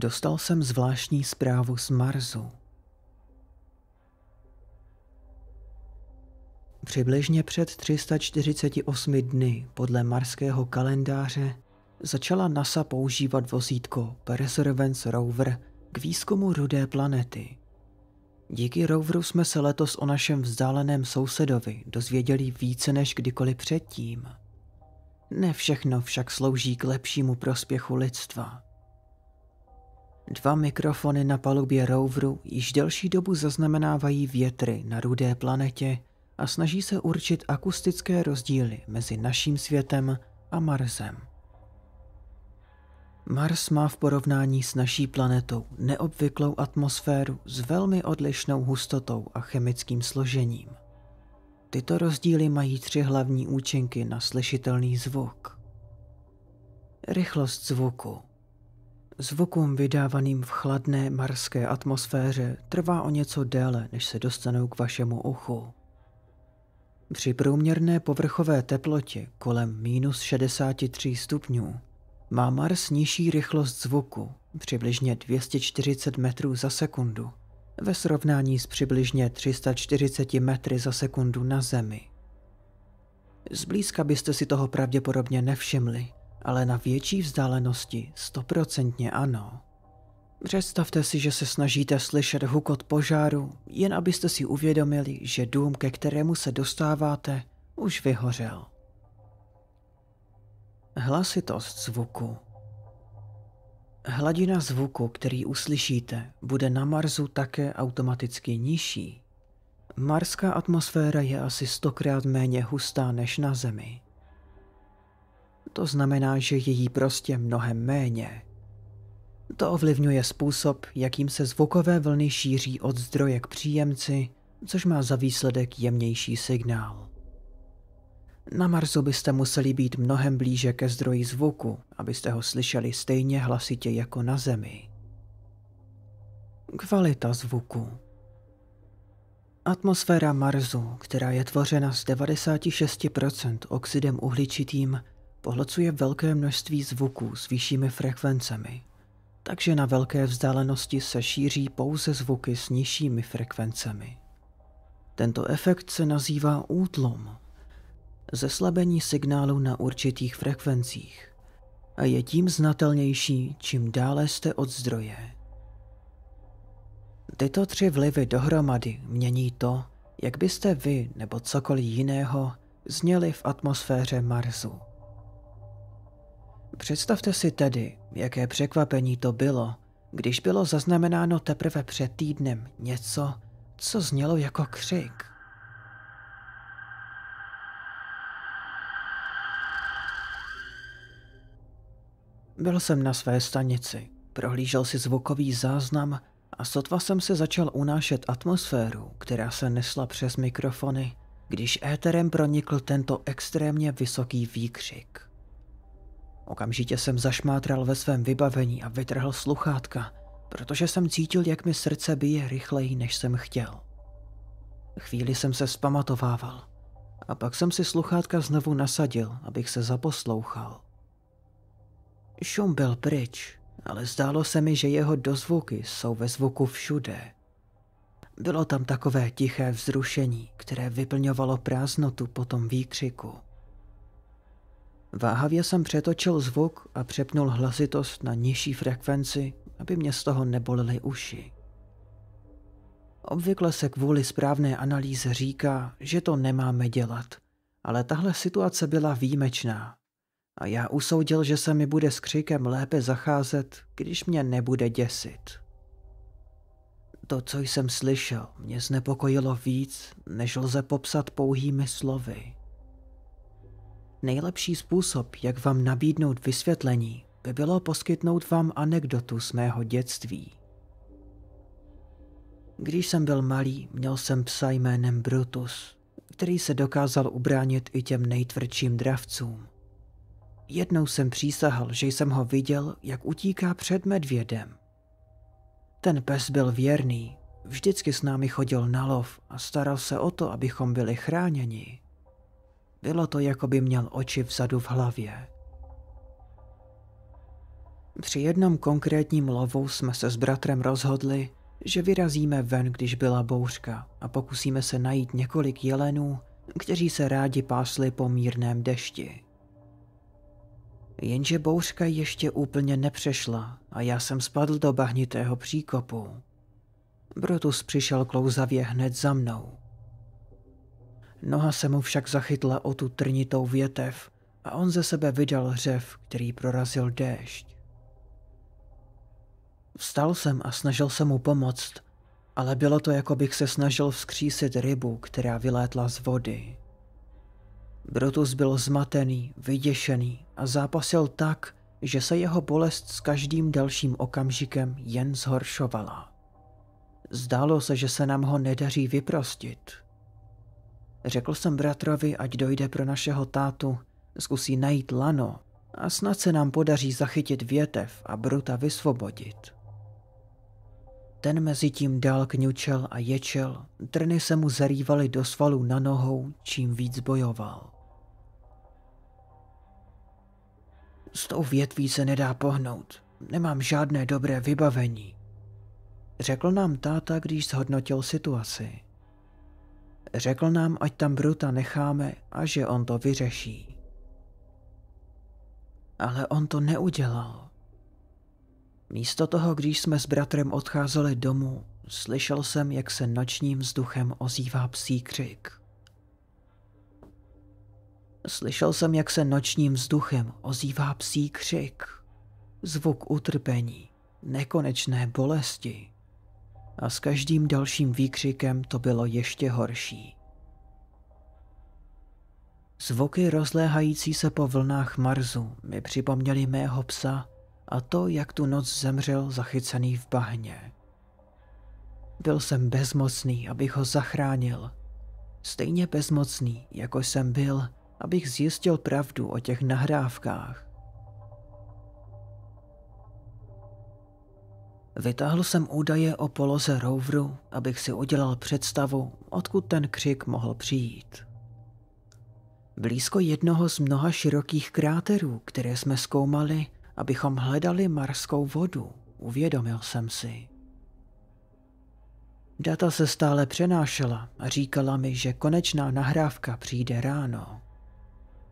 Dostal jsem zvláštní zprávu z Marsu. Přibližně před 348 dny podle marského kalendáře začala NASA používat vozítko Perseverance Rover k výzkumu rudé planety. Díky roveru jsme se letos o našem vzdáleném sousedovi dozvěděli více než kdykoliv předtím. Ne všechno však slouží k lepšímu prospěchu lidstva. Dva mikrofony na palubě roveru již delší dobu zaznamenávají větry na rudé planetě a snaží se určit akustické rozdíly mezi naším světem a Marsem. Mars má v porovnání s naší planetou neobvyklou atmosféru s velmi odlišnou hustotou a chemickým složením. Tyto rozdíly mají tři hlavní účinky na slyšitelný zvuk. Rychlost zvuku – Zvukům vydávaným v chladné marské atmosféře trvá o něco déle, než se dostanou k vašemu uchu. Při průměrné povrchové teplotě kolem minus 63 stupňů má Mars nižší rychlost zvuku, přibližně 240 metrů za sekundu, ve srovnání s přibližně 340 metry za sekundu na Zemi. Zblízka byste si toho pravděpodobně nevšimli, ale na větší vzdálenosti stoprocentně ano. Představte si, že se snažíte slyšet hukot požáru, jen abyste si uvědomili, že dům, ke kterému se dostáváte, už vyhořel. Hlasitost zvuku Hladina zvuku, který uslyšíte, bude na Marsu také automaticky nižší. Marská atmosféra je asi stokrát méně hustá než na Zemi. To znamená, že je jí prostě mnohem méně. To ovlivňuje způsob, jakým se zvukové vlny šíří od zdroje k příjemci, což má za výsledek jemnější signál. Na Marsu byste museli být mnohem blíže ke zdroji zvuku, abyste ho slyšeli stejně hlasitě jako na Zemi. Kvalita zvuku Atmosféra Marsu, která je tvořena z 96% oxidem uhličitým, pohlcuje velké množství zvuků s vyššími frekvencemi, takže na velké vzdálenosti se šíří pouze zvuky s nižšími frekvencemi. Tento efekt se nazývá útlom, zeslabení signálu na určitých frekvencích a je tím znatelnější, čím dále jste od zdroje. Tyto tři vlivy dohromady mění to, jak byste vy nebo cokoliv jiného zněli v atmosféře Marsu. Představte si tedy, jaké překvapení to bylo, když bylo zaznamenáno teprve před týdnem něco, co znělo jako křik. Byl jsem na své stanici, prohlížel si zvukový záznam a sotva jsem se začal unášet atmosféru, která se nesla přes mikrofony, když éterem pronikl tento extrémně vysoký výkřik. Okamžitě jsem zašmátral ve svém vybavení a vytrhl sluchátka, protože jsem cítil, jak mi srdce bije rychleji, než jsem chtěl. Chvíli jsem se spamatovával a pak jsem si sluchátka znovu nasadil, abych se zaposlouchal. Šum byl pryč, ale zdálo se mi, že jeho dozvuky jsou ve zvuku všude. Bylo tam takové tiché vzrušení, které vyplňovalo prázdnotu po tom výkřiku. Váhavě jsem přetočil zvuk a přepnul hlasitost na nižší frekvenci, aby mě z toho nebolely uši. Obvykle se kvůli správné analýze říká, že to nemáme dělat, ale tahle situace byla výjimečná a já usoudil, že se mi bude s křikem lépe zacházet, když mě nebude děsit. To, co jsem slyšel, mě znepokojilo víc, než lze popsat pouhými slovy. Nejlepší způsob, jak vám nabídnout vysvětlení, by bylo poskytnout vám anekdotu z mého dětství. Když jsem byl malý, měl jsem psa jménem Brutus, který se dokázal ubránit i těm nejtvrdším dravcům. Jednou jsem přísahal, že jsem ho viděl, jak utíká před medvědem. Ten pes byl věrný, vždycky s námi chodil na lov a staral se o to, abychom byli chráněni. Bylo to, jako by měl oči vzadu v hlavě. Při jednom konkrétním lovu jsme se s bratrem rozhodli, že vyrazíme ven, když byla bouřka a pokusíme se najít několik jelenů, kteří se rádi pásli po mírném dešti. Jenže bouřka ještě úplně nepřešla a já jsem spadl do bahnitého příkopu. Brutus přišel klouzavě hned za mnou. Noha se mu však zachytla o tu trnitou větev a on ze sebe vydal hřev, který prorazil déšť. Vstal jsem a snažil se mu pomoct, ale bylo to, jako bych se snažil vzkřísit rybu, která vylétla z vody. Brutus byl zmatený, vyděšený a zápasil tak, že se jeho bolest s každým dalším okamžikem jen zhoršovala. Zdálo se, že se nám ho nedaří vyprostit – Řekl jsem bratrovi, ať dojde pro našeho tátu, zkusí najít lano a snad se nám podaří zachytit větev a Bruta vysvobodit. Ten mezi tím dál kňučel a ječel, trny se mu zarývaly do svalů na nohou, čím víc bojoval. S tou větví se nedá pohnout, nemám žádné dobré vybavení, řekl nám táta, když zhodnotil situaci. Řekl nám, ať tam Bruta necháme a že on to vyřeší. Ale on to neudělal. Místo toho, když jsme s bratrem odcházeli domů, slyšel jsem, jak se nočním vzduchem ozývá psí křik. Slyšel jsem, jak se nočním vzduchem ozývá psí křik. Zvuk utrpení, nekonečné bolesti a s každým dalším výkřikem to bylo ještě horší. Zvuky rozléhající se po vlnách Marzu mi připomněly mého psa a to, jak tu noc zemřel zachycený v bahně. Byl jsem bezmocný, abych ho zachránil. Stejně bezmocný, jako jsem byl, abych zjistil pravdu o těch nahrávkách. Vytáhl jsem údaje o poloze roveru, abych si udělal představu, odkud ten křik mohl přijít. Blízko jednoho z mnoha širokých kráterů, které jsme zkoumali, abychom hledali marskou vodu, uvědomil jsem si. Data se stále přenášela a říkala mi, že konečná nahrávka přijde ráno.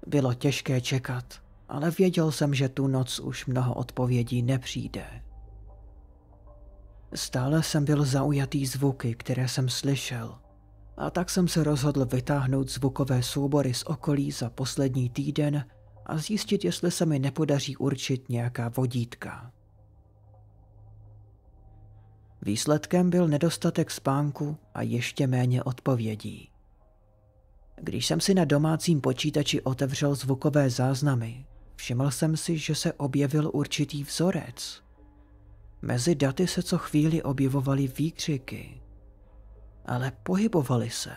Bylo těžké čekat, ale věděl jsem, že tu noc už mnoho odpovědí nepřijde. Stále jsem byl zaujatý zvuky, které jsem slyšel. A tak jsem se rozhodl vytáhnout zvukové soubory z okolí za poslední týden a zjistit, jestli se mi nepodaří určit nějaká vodítka. Výsledkem byl nedostatek spánku a ještě méně odpovědí. Když jsem si na domácím počítači otevřel zvukové záznamy, všiml jsem si, že se objevil určitý vzorec – Mezi daty se co chvíli objevovaly výkřiky, ale pohybovali se.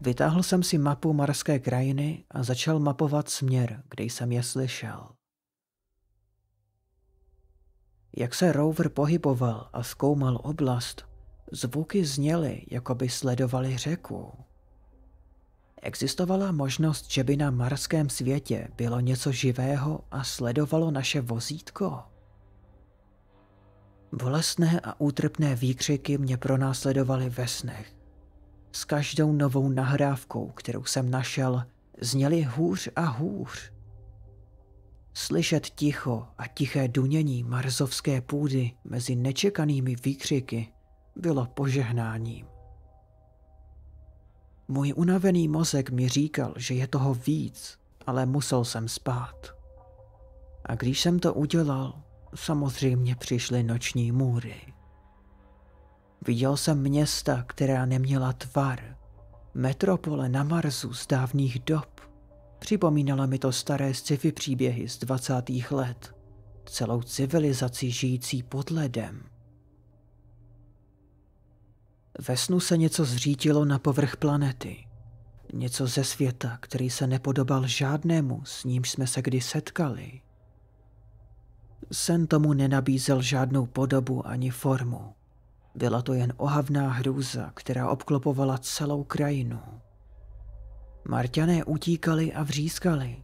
Vytáhl jsem si mapu marské krajiny a začal mapovat směr, kde jsem je slyšel. Jak se rover pohyboval a zkoumal oblast, zvuky zněly, jako by sledovali řeku. Existovala možnost, že by na marském světě bylo něco živého a sledovalo naše vozítko? Bolestné a útrpné výkřiky mě pronásledovaly ve snech. S každou novou nahrávkou, kterou jsem našel, zněly hůř a hůř. Slyšet ticho a tiché dunění marzovské půdy mezi nečekanými výkřiky bylo požehnáním. Můj unavený mozek mi říkal, že je toho víc, ale musel jsem spát. A když jsem to udělal, samozřejmě přišly noční můry. Viděl jsem města, která neměla tvar. Metropole na Marsu z dávných dob. Připomínala mi to staré sci-fi příběhy z 20. let. Celou civilizaci žijící pod ledem. Ve snu se něco zřítilo na povrch planety. Něco ze světa, který se nepodobal žádnému, s nímž jsme se kdy setkali. Sen tomu nenabízel žádnou podobu ani formu. Byla to jen ohavná hrůza, která obklopovala celou krajinu. Marťané utíkali a vřískali.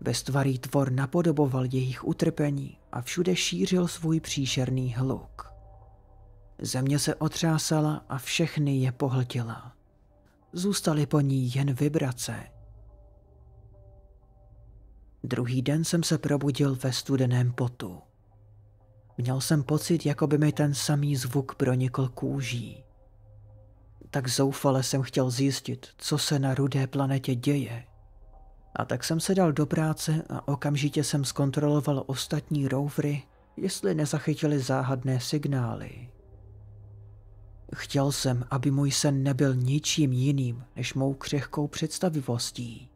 Beztvarý tvor napodoboval jejich utrpení a všude šířil svůj příšerný hluk. Země se otřásala a všechny je pohltila. Zůstaly po ní jen vibrace. Druhý den jsem se probudil ve studeném potu. Měl jsem pocit, jako by mi ten samý zvuk pronikl kůží. Tak zoufale jsem chtěl zjistit, co se na rudé planetě děje. A tak jsem se dal do práce a okamžitě jsem zkontroloval ostatní rovery, jestli nezachytili záhadné signály. Chtěl jsem, aby můj sen nebyl ničím jiným než mou křehkou představivostí.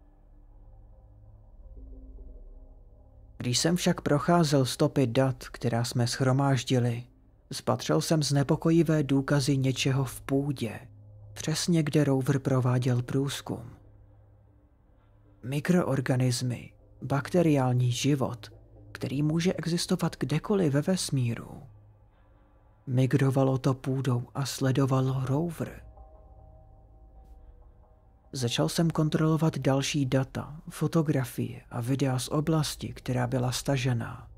Když jsem však procházel stopy dat, která jsme schromáždili, spatřil jsem znepokojivé důkazy něčeho v půdě, přesně kde rover prováděl průzkum. Mikroorganismy, bakteriální život, který může existovat kdekoliv ve vesmíru. Migrovalo to půdou a sledovalo rover – Začal jsem kontrolovat další data, fotografie a videa z oblasti, která byla stažená.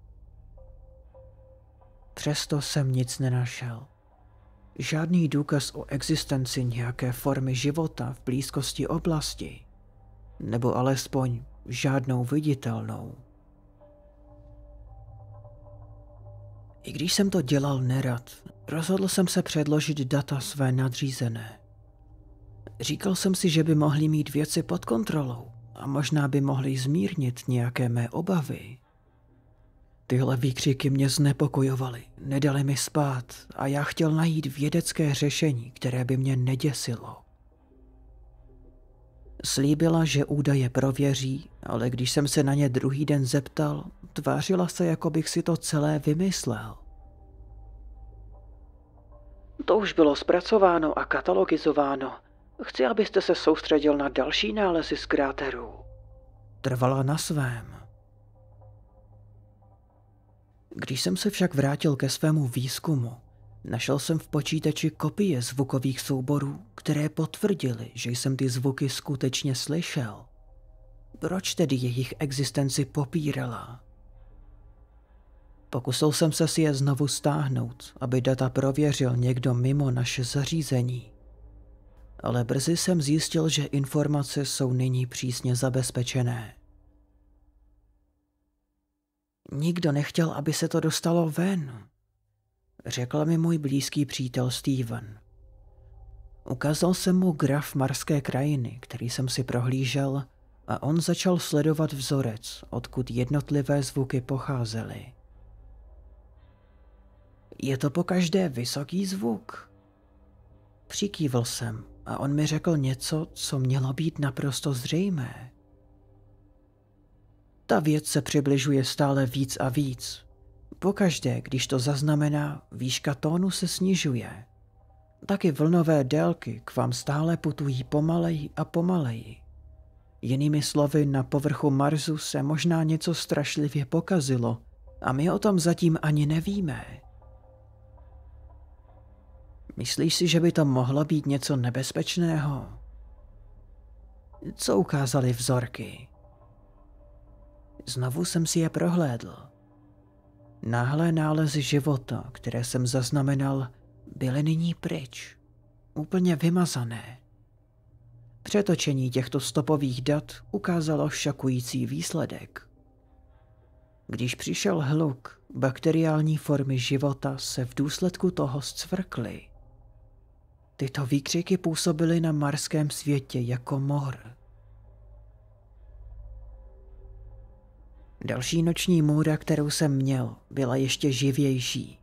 Přesto jsem nic nenašel. Žádný důkaz o existenci nějaké formy života v blízkosti oblasti, nebo alespoň žádnou viditelnou. I když jsem to dělal nerad, rozhodl jsem se předložit data své nadřízené. Říkal jsem si, že by mohli mít věci pod kontrolou a možná by mohli zmírnit nějaké mé obavy. Tyhle výkřiky mě znepokojovaly, nedali mi spát a já chtěl najít vědecké řešení, které by mě neděsilo. Slíbila, že údaje prověří, ale když jsem se na ně druhý den zeptal, tvářila se, jako bych si to celé vymyslel. To už bylo zpracováno a katalogizováno, Chci, abyste se soustředil na další nálezy z kráteru. Trvala na svém. Když jsem se však vrátil ke svému výzkumu, našel jsem v počítači kopie zvukových souborů, které potvrdily, že jsem ty zvuky skutečně slyšel. Proč tedy jejich existenci popírala? Pokusil jsem se si je znovu stáhnout, aby data prověřil někdo mimo naše zařízení ale brzy jsem zjistil, že informace jsou nyní přísně zabezpečené. Nikdo nechtěl, aby se to dostalo ven, řekl mi můj blízký přítel Steven. Ukázal jsem mu graf marské krajiny, který jsem si prohlížel, a on začal sledovat vzorec, odkud jednotlivé zvuky pocházely. Je to po každé vysoký zvuk? Přikývl jsem a on mi řekl něco, co mělo být naprosto zřejmé. Ta věc se přibližuje stále víc a víc. Pokaždé, když to zaznamená, výška tónu se snižuje. Taky vlnové délky k vám stále putují pomaleji a pomaleji. Jinými slovy, na povrchu Marsu se možná něco strašlivě pokazilo a my o tom zatím ani nevíme. Myslíš si, že by to mohlo být něco nebezpečného? Co ukázaly vzorky? Znovu jsem si je prohlédl. Náhle nálezy života, které jsem zaznamenal, byly nyní pryč. Úplně vymazané. Přetočení těchto stopových dat ukázalo šokující výsledek. Když přišel hluk, bakteriální formy života se v důsledku toho zcvrkly. Tyto výkřiky působily na marském světě jako mor. Další noční můra, kterou jsem měl, byla ještě živější.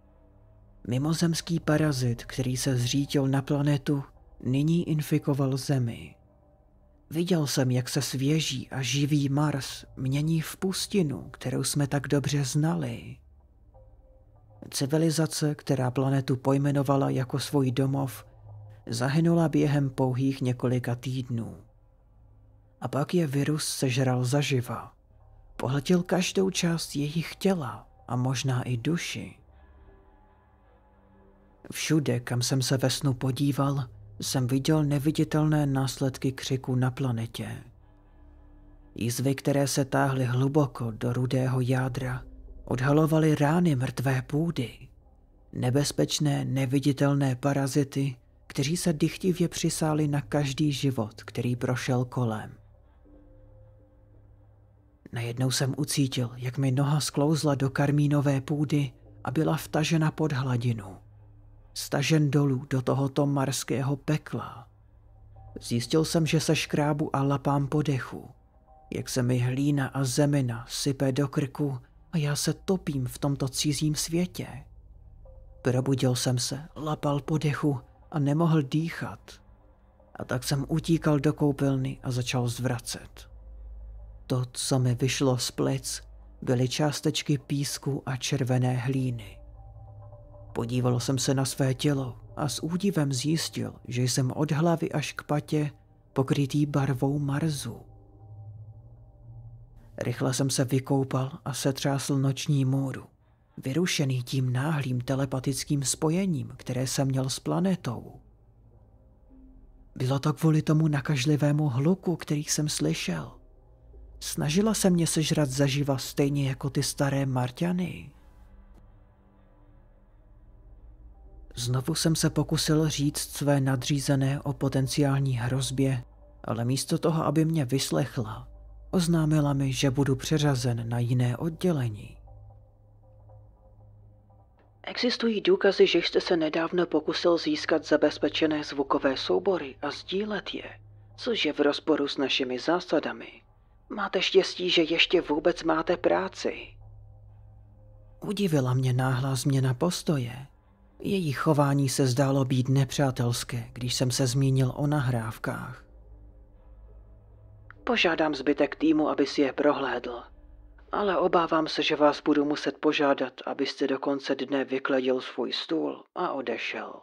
Mimozemský parazit, který se zřítil na planetu, nyní infikoval Zemi. Viděl jsem, jak se svěží a živý Mars mění v pustinu, kterou jsme tak dobře znali. Civilizace, která planetu pojmenovala jako svůj domov, Zahynula během pouhých několika týdnů. A pak je virus sežral zaživa. Pohltil každou část jejich těla a možná i duši. Všude, kam jsem se ve snu podíval, jsem viděl neviditelné následky křiku na planetě. Jízvy, které se táhly hluboko do rudého jádra, odhalovaly rány mrtvé půdy. Nebezpečné neviditelné parazity kteří se dychtivě přisáli na každý život, který prošel kolem. Najednou jsem ucítil, jak mi noha sklouzla do karmínové půdy a byla vtažena pod hladinu. Stažen dolů do tohoto marského pekla. Zjistil jsem, že se škrábu a lapám dechu. Jak se mi hlína a zemina sype do krku a já se topím v tomto cizím světě. Probudil jsem se, lapal dechu a nemohl dýchat. A tak jsem utíkal do koupelny a začal zvracet. To, co mi vyšlo z plec, byly částečky písku a červené hlíny. Podíval jsem se na své tělo a s údivem zjistil, že jsem od hlavy až k patě pokrytý barvou marzu. Rychle jsem se vykoupal a setřásl noční můru vyrušený tím náhlým telepatickým spojením, které jsem měl s planetou. Bylo to kvůli tomu nakažlivému hluku, který jsem slyšel. Snažila se mě sežrat zaživa stejně jako ty staré Marťany. Znovu jsem se pokusil říct své nadřízené o potenciální hrozbě, ale místo toho, aby mě vyslechla, oznámila mi, že budu přeřazen na jiné oddělení. Existují důkazy, že jste se nedávno pokusil získat zabezpečené zvukové soubory a sdílet je, což je v rozporu s našimi zásadami. Máte štěstí, že ještě vůbec máte práci. Udivila mě náhlá změna postoje. Její chování se zdálo být nepřátelské, když jsem se zmínil o nahrávkách. Požádám zbytek týmu, aby si je prohlédl ale obávám se, že vás budu muset požádat, abyste do konce dne vykladil svůj stůl a odešel.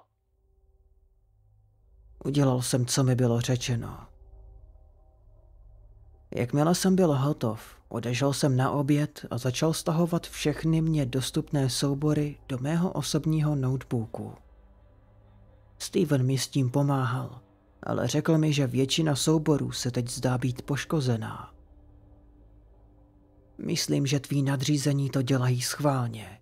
Udělal jsem, co mi bylo řečeno. Jakmile jsem byl hotov, odešel jsem na oběd a začal stahovat všechny mě dostupné soubory do mého osobního notebooku. Steven mi s tím pomáhal, ale řekl mi, že většina souborů se teď zdá být poškozená. Myslím, že tví nadřízení to dělají schválně.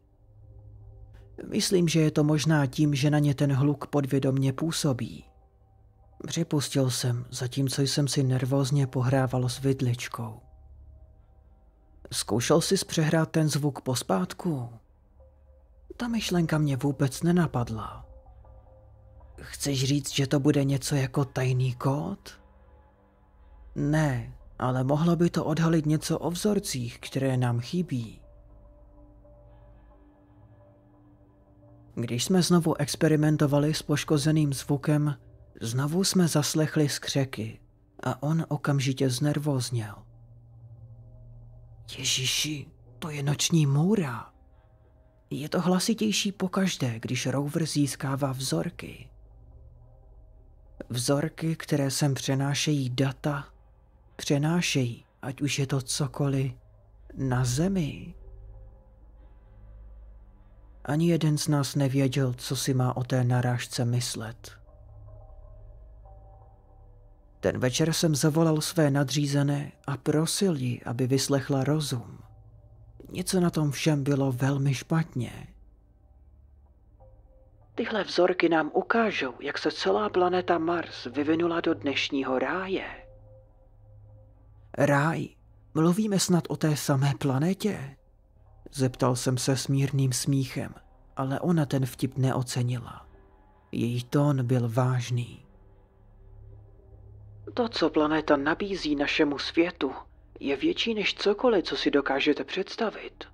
Myslím, že je to možná tím, že na ně ten hluk podvědomně působí. Připustil jsem, zatímco jsem si nervózně pohrával s vidličkou. Zkoušel jsi přehrát ten zvuk pospátku? Ta myšlenka mě vůbec nenapadla. Chceš říct, že to bude něco jako tajný kód? Ne, ale mohlo by to odhalit něco o vzorcích, které nám chybí. Když jsme znovu experimentovali s poškozeným zvukem, znovu jsme zaslechli skřeky a on okamžitě znervozněl. Ježíši, to je noční můra. Je to hlasitější pokaždé, když rover získává vzorky. Vzorky, které sem přenášejí data přenášejí, ať už je to cokoliv na zemi. Ani jeden z nás nevěděl, co si má o té narážce myslet. Ten večer jsem zavolal své nadřízené a prosil ji, aby vyslechla rozum. Něco na tom všem bylo velmi špatně. Tyhle vzorky nám ukážou, jak se celá planeta Mars vyvinula do dnešního ráje. Ráj, mluvíme snad o té samé planetě? Zeptal jsem se smírným smíchem, ale ona ten vtip neocenila. Její tón byl vážný. To, co planeta nabízí našemu světu, je větší než cokoliv, co si dokážete představit.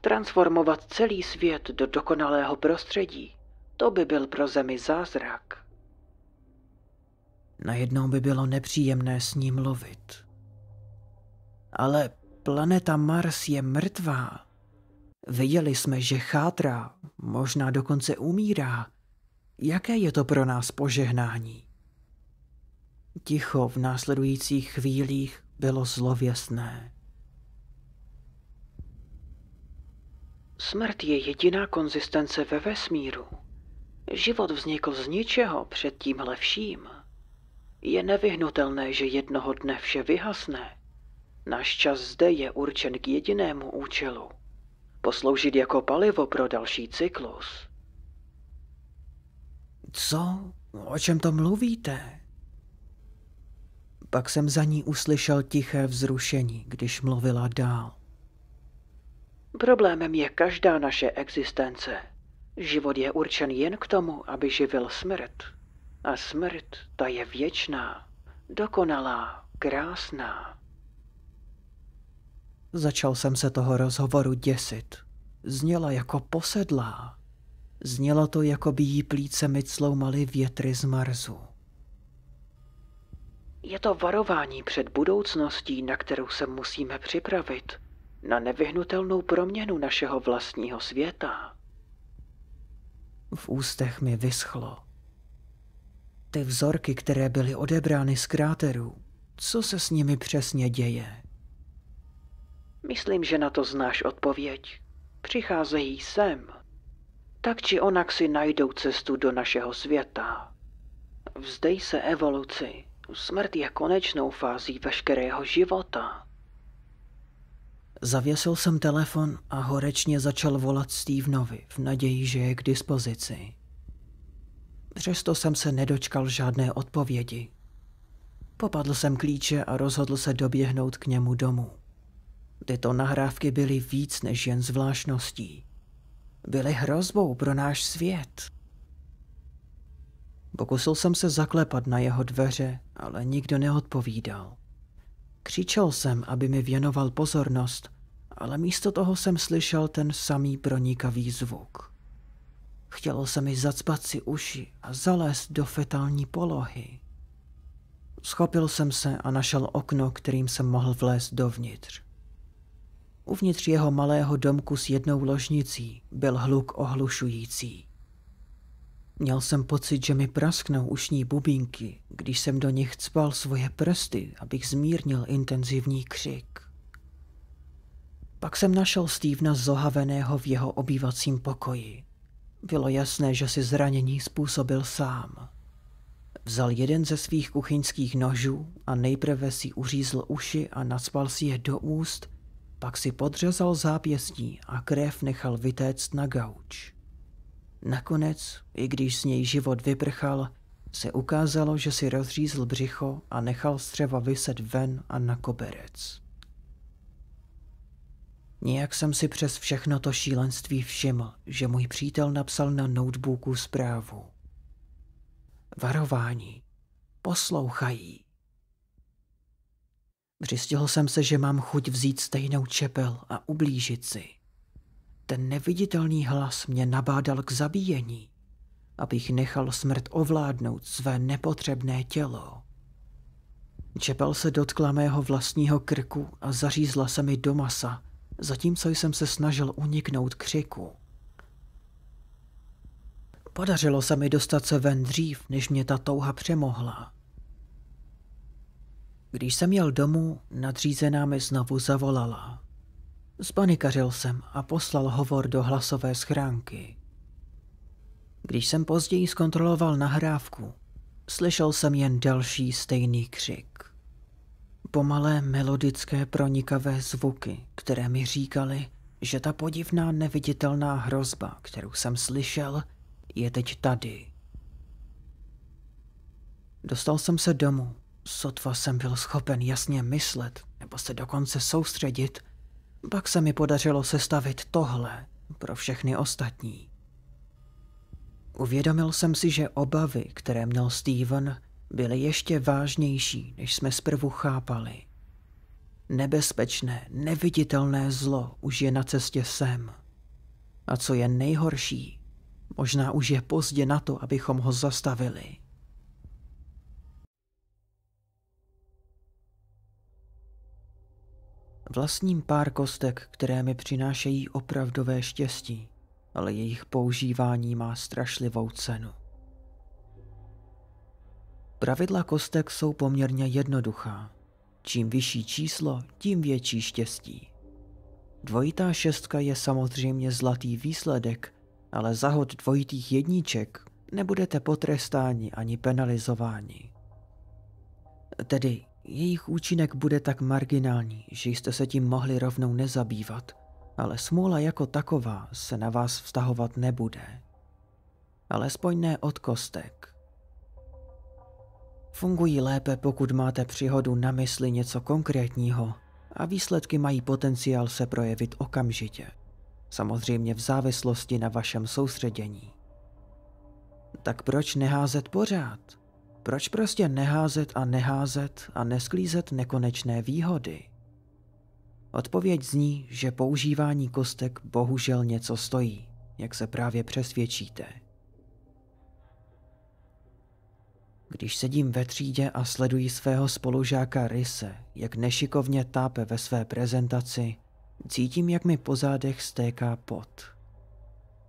Transformovat celý svět do dokonalého prostředí, to by byl pro Zemi zázrak. Najednou by bylo nepříjemné s ním mluvit ale planeta Mars je mrtvá. Viděli jsme, že chátrá, možná dokonce umírá. Jaké je to pro nás požehnání? Ticho v následujících chvílích bylo zlověsné. Smrt je jediná konzistence ve vesmíru. Život vznikl z ničeho před tímhle vším. Je nevyhnutelné, že jednoho dne vše vyhasne Náš čas zde je určen k jedinému účelu. Posloužit jako palivo pro další cyklus. Co? O čem to mluvíte? Pak jsem za ní uslyšel tiché vzrušení, když mluvila dál. Problémem je každá naše existence. Život je určen jen k tomu, aby živil smrt. A smrt, ta je věčná, dokonalá, krásná. Začal jsem se toho rozhovoru děsit. Zněla jako posedlá. Znělo to, jako by jí plícemi cloumaly větry z Marsu. Je to varování před budoucností, na kterou se musíme připravit. Na nevyhnutelnou proměnu našeho vlastního světa. V ústech mi vyschlo. Ty vzorky, které byly odebrány z kráterů, co se s nimi přesně děje? Myslím, že na to znáš odpověď. Přicházejí sem. Tak či onak si najdou cestu do našeho světa. Vzdej se evoluci. Smrt je konečnou fází veškerého života. Zavěsil jsem telefon a horečně začal volat Stevenovi v naději, že je k dispozici. Přesto jsem se nedočkal žádné odpovědi. Popadl jsem klíče a rozhodl se doběhnout k němu domů. Tyto nahrávky byly víc než jen zvláštností. Byly hrozbou pro náš svět. Pokusil jsem se zaklepat na jeho dveře, ale nikdo neodpovídal. Křičel jsem, aby mi věnoval pozornost, ale místo toho jsem slyšel ten samý pronikavý zvuk. Chtělo se mi zacpat si uši a zalézt do fetální polohy. Schopil jsem se a našel okno, kterým jsem mohl vlézt dovnitř. Uvnitř jeho malého domku s jednou ložnicí byl hluk ohlušující. Měl jsem pocit, že mi prasknou ušní bubínky, když jsem do nich cpal svoje prsty, abych zmírnil intenzivní křik. Pak jsem našel Stevena zohaveného v jeho obývacím pokoji. Bylo jasné, že si zranění způsobil sám. Vzal jeden ze svých kuchyňských nožů a nejprve si uřízl uši a nacpal si je do úst, pak si podřezal zápěstí a krev nechal vytéct na gauč. Nakonec, i když z něj život vyprchal, se ukázalo, že si rozřízl břicho a nechal střeva vyset ven a na koberec. Nějak jsem si přes všechno to šílenství všiml, že můj přítel napsal na notebooku zprávu. Varování. Poslouchají. Přistihl jsem se, že mám chuť vzít stejnou čepel a ublížit si. Ten neviditelný hlas mě nabádal k zabíjení, abych nechal smrt ovládnout své nepotřebné tělo. Čepel se dotkla mého vlastního krku a zařízla se mi do masa, zatímco jsem se snažil uniknout křiku. Podařilo se mi dostat se ven dřív, než mě ta touha přemohla. Když jsem jel domů, nadřízená mi znovu zavolala. Spanikařil jsem a poslal hovor do hlasové schránky. Když jsem později zkontroloval nahrávku, slyšel jsem jen další stejný křik. Pomalé melodické pronikavé zvuky, které mi říkali, že ta podivná neviditelná hrozba, kterou jsem slyšel, je teď tady. Dostal jsem se domů Sotva jsem byl schopen jasně myslet nebo se dokonce soustředit, pak se mi podařilo sestavit tohle pro všechny ostatní. Uvědomil jsem si, že obavy, které měl Steven, byly ještě vážnější, než jsme zprvu chápali. Nebezpečné, neviditelné zlo už je na cestě sem. A co je nejhorší, možná už je pozdě na to, abychom ho zastavili. Vlastním pár kostek, které mi přinášejí opravdové štěstí, ale jejich používání má strašlivou cenu. Pravidla kostek jsou poměrně jednoduchá. Čím vyšší číslo, tím větší štěstí. Dvojitá šestka je samozřejmě zlatý výsledek, ale za hod dvojitých jedniček nebudete potrestáni ani penalizováni. Tedy jejich účinek bude tak marginální, že jste se tím mohli rovnou nezabývat, ale smůla jako taková se na vás vztahovat nebude. Alespoň ne od kostek. Fungují lépe, pokud máte příhodu na mysli něco konkrétního a výsledky mají potenciál se projevit okamžitě. Samozřejmě v závislosti na vašem soustředění. Tak proč neházet pořád? Proč prostě neházet a neházet a nesklízet nekonečné výhody? Odpověď zní, že používání kostek bohužel něco stojí, jak se právě přesvědčíte. Když sedím ve třídě a sleduji svého spolužáka Rise, jak nešikovně tápe ve své prezentaci, cítím, jak mi po zádech stéká pot.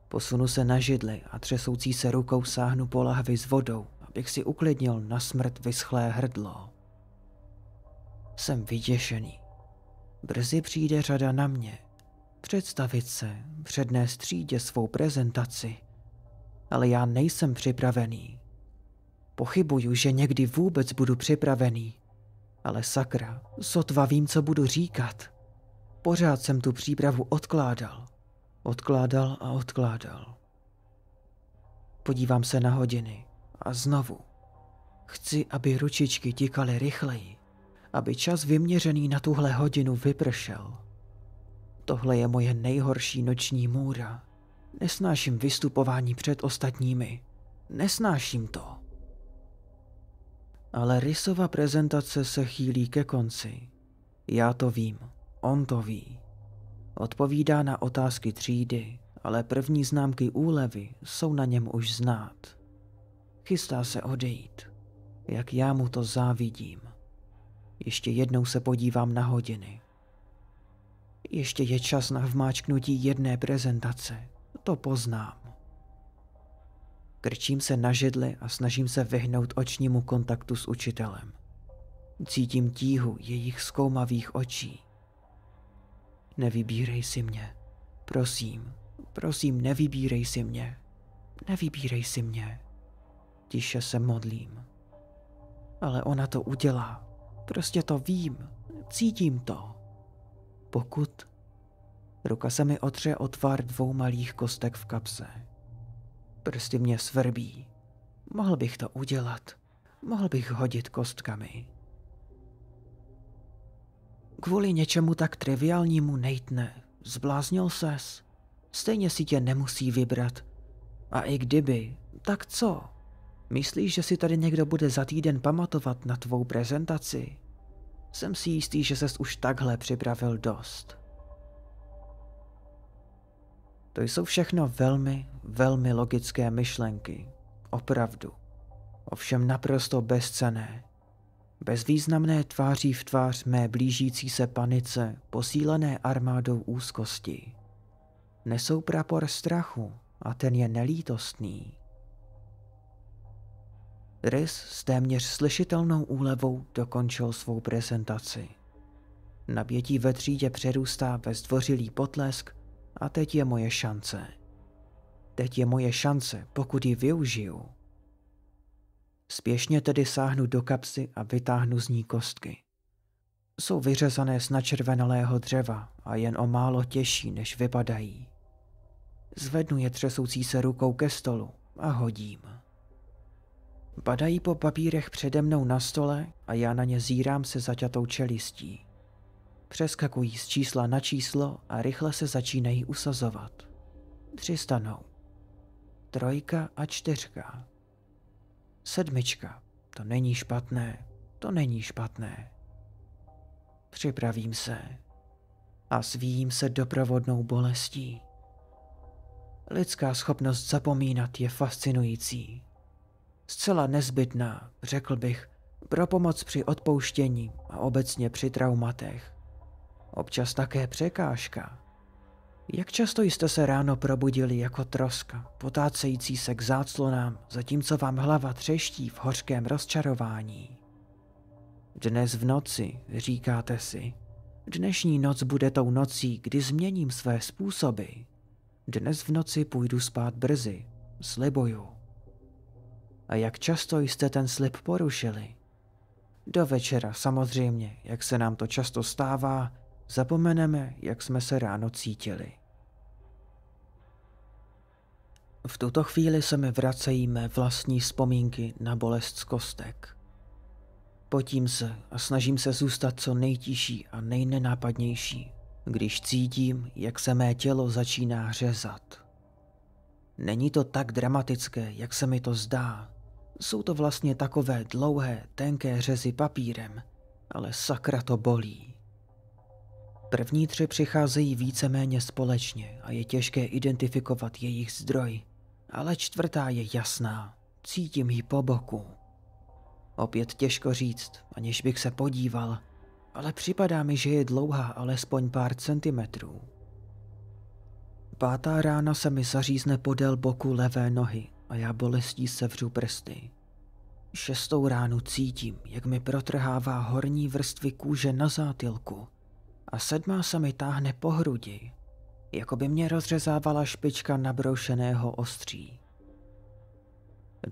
Posunu se na židli a třesoucí se rukou sáhnu po lahvi s vodou, abych si uklidnil na smrt vyschlé hrdlo. Jsem vyděšený. Brzy přijde řada na mě. Představit se, předné střídě svou prezentaci. Ale já nejsem připravený. Pochybuju, že někdy vůbec budu připravený. Ale sakra, sotva vím, co budu říkat. Pořád jsem tu přípravu odkládal. Odkládal a odkládal. Podívám se na hodiny a znovu. Chci, aby ručičky tikaly rychleji, aby čas vyměřený na tuhle hodinu vypršel. Tohle je moje nejhorší noční můra. Nesnáším vystupování před ostatními. Nesnáším to. Ale rysová prezentace se chýlí ke konci. Já to vím, on to ví. Odpovídá na otázky třídy, ale první známky úlevy jsou na něm už znát. Chystá se odejít. Jak já mu to závidím. Ještě jednou se podívám na hodiny. Ještě je čas na vmáčknutí jedné prezentace. To poznám. Krčím se na židli a snažím se vyhnout očnímu kontaktu s učitelem. Cítím tíhu jejich zkoumavých očí. Nevybírej si mě. Prosím, prosím, nevybírej si mě. Nevybírej si mě. Tiše se modlím. Ale ona to udělá. Prostě to vím. Cítím to. Pokud... Ruka se mi otře o tvar dvou malých kostek v kapse. Prsty mě svrbí. Mohl bych to udělat. Mohl bych hodit kostkami. Kvůli něčemu tak triviálnímu nejtne. Zbláznil ses. Stejně si tě nemusí vybrat. A i kdyby, tak co? Myslíš, že si tady někdo bude za týden pamatovat na tvou prezentaci? Jsem si jistý, že ses už takhle připravil dost. To jsou všechno velmi, velmi logické myšlenky. Opravdu. Ovšem naprosto bezcené. Bezvýznamné tváří v tvář mé blížící se panice, posílené armádou úzkosti. Nesou prapor strachu a ten je nelítostný. Rys s téměř slyšitelnou úlevou dokončil svou prezentaci. Napětí ve třídě přerůstá ve zdvořilý potlesk a teď je moje šance. Teď je moje šance, pokud ji využiju. Spěšně tedy sáhnu do kapsy a vytáhnu z ní kostky. Jsou vyřezané z načervenalého dřeva a jen o málo těžší, než vypadají. Zvednu je třesoucí se rukou ke stolu a hodím. Padají po papírech přede mnou na stole a já na ně zírám se zaťatou čelistí. Přeskakují z čísla na číslo a rychle se začínají usazovat. Tři stanou. Trojka a čtyřka. Sedmička. To není špatné. To není špatné. Připravím se. A svím se doprovodnou bolestí. Lidská schopnost zapomínat je fascinující zcela nezbytná, řekl bych, pro pomoc při odpouštění a obecně při traumatech. Občas také překážka. Jak často jste se ráno probudili jako troska, potácející se k záclonám, zatímco vám hlava třeští v hořkém rozčarování? Dnes v noci, říkáte si, dnešní noc bude tou nocí, kdy změním své způsoby. Dnes v noci půjdu spát brzy, slibuju a jak často jste ten slib porušili. Do večera samozřejmě, jak se nám to často stává, zapomeneme, jak jsme se ráno cítili. V tuto chvíli se mi vracejí mé vlastní vzpomínky na bolest z kostek. Potím se a snažím se zůstat co nejtiší a nejnenápadnější, když cítím, jak se mé tělo začíná řezat. Není to tak dramatické, jak se mi to zdá, jsou to vlastně takové dlouhé, tenké řezy papírem, ale sakra to bolí. První tři přicházejí víceméně společně a je těžké identifikovat jejich zdroj, ale čtvrtá je jasná, cítím ji po boku. Opět těžko říct, aniž bych se podíval, ale připadá mi, že je dlouhá alespoň pár centimetrů. Pátá rána se mi zařízne podél boku levé nohy a já bolestí sevřu prsty. Šestou ránu cítím, jak mi protrhává horní vrstvy kůže na zátylku a sedmá se mi táhne po hrudi, jako by mě rozřezávala špička nabroušeného ostří.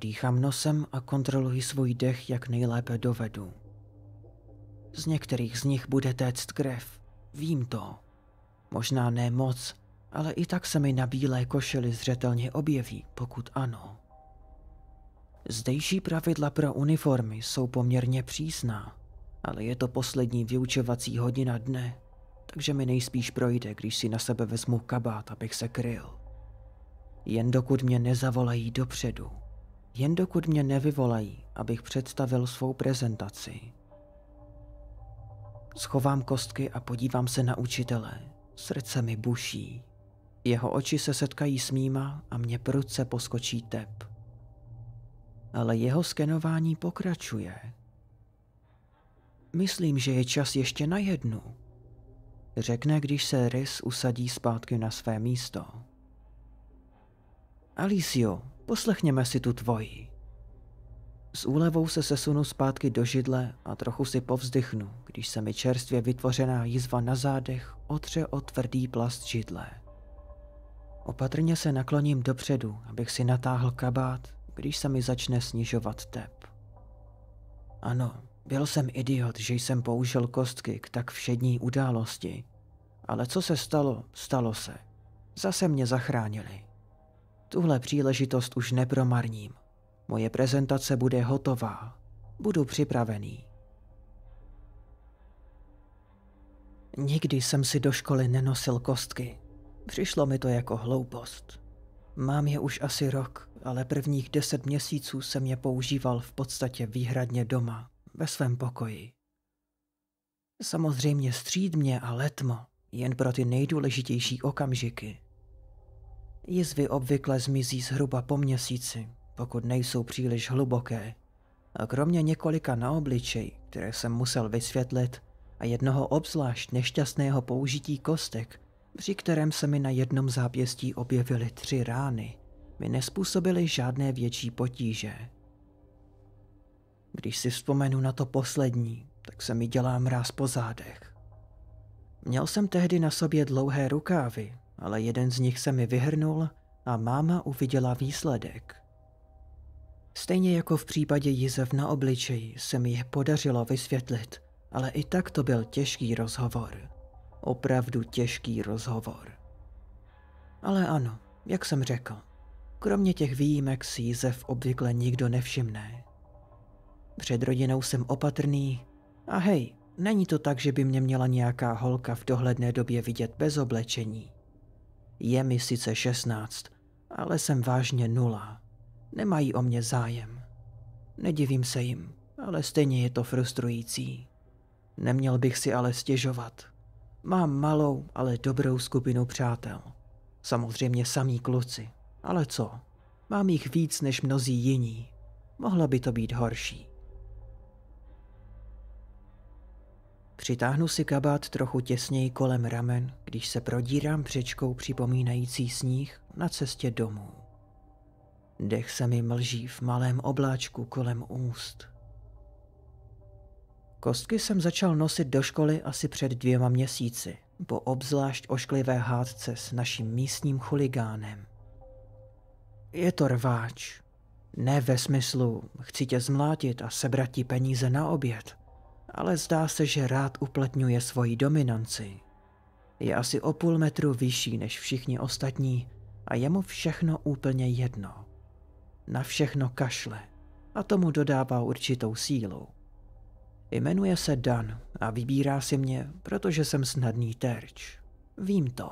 Dýchám nosem a kontroluji svůj dech, jak nejlépe dovedu. Z některých z nich bude téct krev, vím to. Možná ne moc, ale i tak se mi na bílé košili zřetelně objeví, pokud ano. Zdejší pravidla pro uniformy jsou poměrně přísná, ale je to poslední vyučovací hodina dne, takže mi nejspíš projde, když si na sebe vezmu kabát, abych se kryl. Jen dokud mě nezavolají dopředu. Jen dokud mě nevyvolají, abych představil svou prezentaci. Schovám kostky a podívám se na učitele. Srdce mi buší. Jeho oči se setkají s mýma a mě prudce poskočí tep. Ale jeho skenování pokračuje. Myslím, že je čas ještě na jednu. Řekne, když se Rys usadí zpátky na své místo. Alicio, poslechněme si tu tvoji. S úlevou se sesunu zpátky do židle a trochu si povzdychnu, když se mi čerstvě vytvořená jizva na zádech otře o tvrdý plast židle. Opatrně se nakloním dopředu, abych si natáhl kabát, když se mi začne snižovat tep. Ano, byl jsem idiot, že jsem použil kostky k tak všední události. Ale co se stalo, stalo se. Zase mě zachránili. Tuhle příležitost už nepromarním. Moje prezentace bude hotová. Budu připravený. Nikdy jsem si do školy nenosil kostky. Přišlo mi to jako hloupost. Mám je už asi rok, ale prvních deset měsíců jsem je používal v podstatě výhradně doma, ve svém pokoji. Samozřejmě střídmě a letmo, jen pro ty nejdůležitější okamžiky. Jizvy obvykle zmizí zhruba po měsíci, pokud nejsou příliš hluboké. A kromě několika na obličej, které jsem musel vysvětlit, a jednoho obzvlášť nešťastného použití kostek, při kterém se mi na jednom zápěstí objevily tři rány, mi nespůsobily žádné větší potíže. Když si vzpomenu na to poslední, tak se mi dělá mráz po zádech. Měl jsem tehdy na sobě dlouhé rukávy, ale jeden z nich se mi vyhrnul a máma uviděla výsledek. Stejně jako v případě jizev na obličeji se mi je podařilo vysvětlit, ale i tak to byl těžký rozhovor opravdu těžký rozhovor. Ale ano, jak jsem řekl, kromě těch výjimek si Jizef obvykle nikdo nevšimne. Před rodinou jsem opatrný a hej, není to tak, že by mě měla nějaká holka v dohledné době vidět bez oblečení. Je mi sice 16, ale jsem vážně nula. Nemají o mě zájem. Nedivím se jim, ale stejně je to frustrující. Neměl bych si ale stěžovat. Mám malou, ale dobrou skupinu přátel. Samozřejmě samí kluci, ale co? Mám jich víc než mnozí jiní. Mohla by to být horší. Přitáhnu si kabát trochu těsněji kolem ramen, když se prodírám přečkou připomínající sníh na cestě domů. Dech se mi mlží v malém obláčku kolem úst. Kostky jsem začal nosit do školy asi před dvěma měsíci, po obzvlášť ošklivé hádce s naším místním chuligánem. Je to rváč. Ne ve smyslu, chci tě zmlátit a sebrat ti peníze na oběd, ale zdá se, že rád uplatňuje svoji dominanci. Je asi o půl metru vyšší než všichni ostatní a je mu všechno úplně jedno. Na všechno kašle a tomu dodává určitou sílu. Jmenuje se Dan a vybírá si mě, protože jsem snadný terč. Vím to.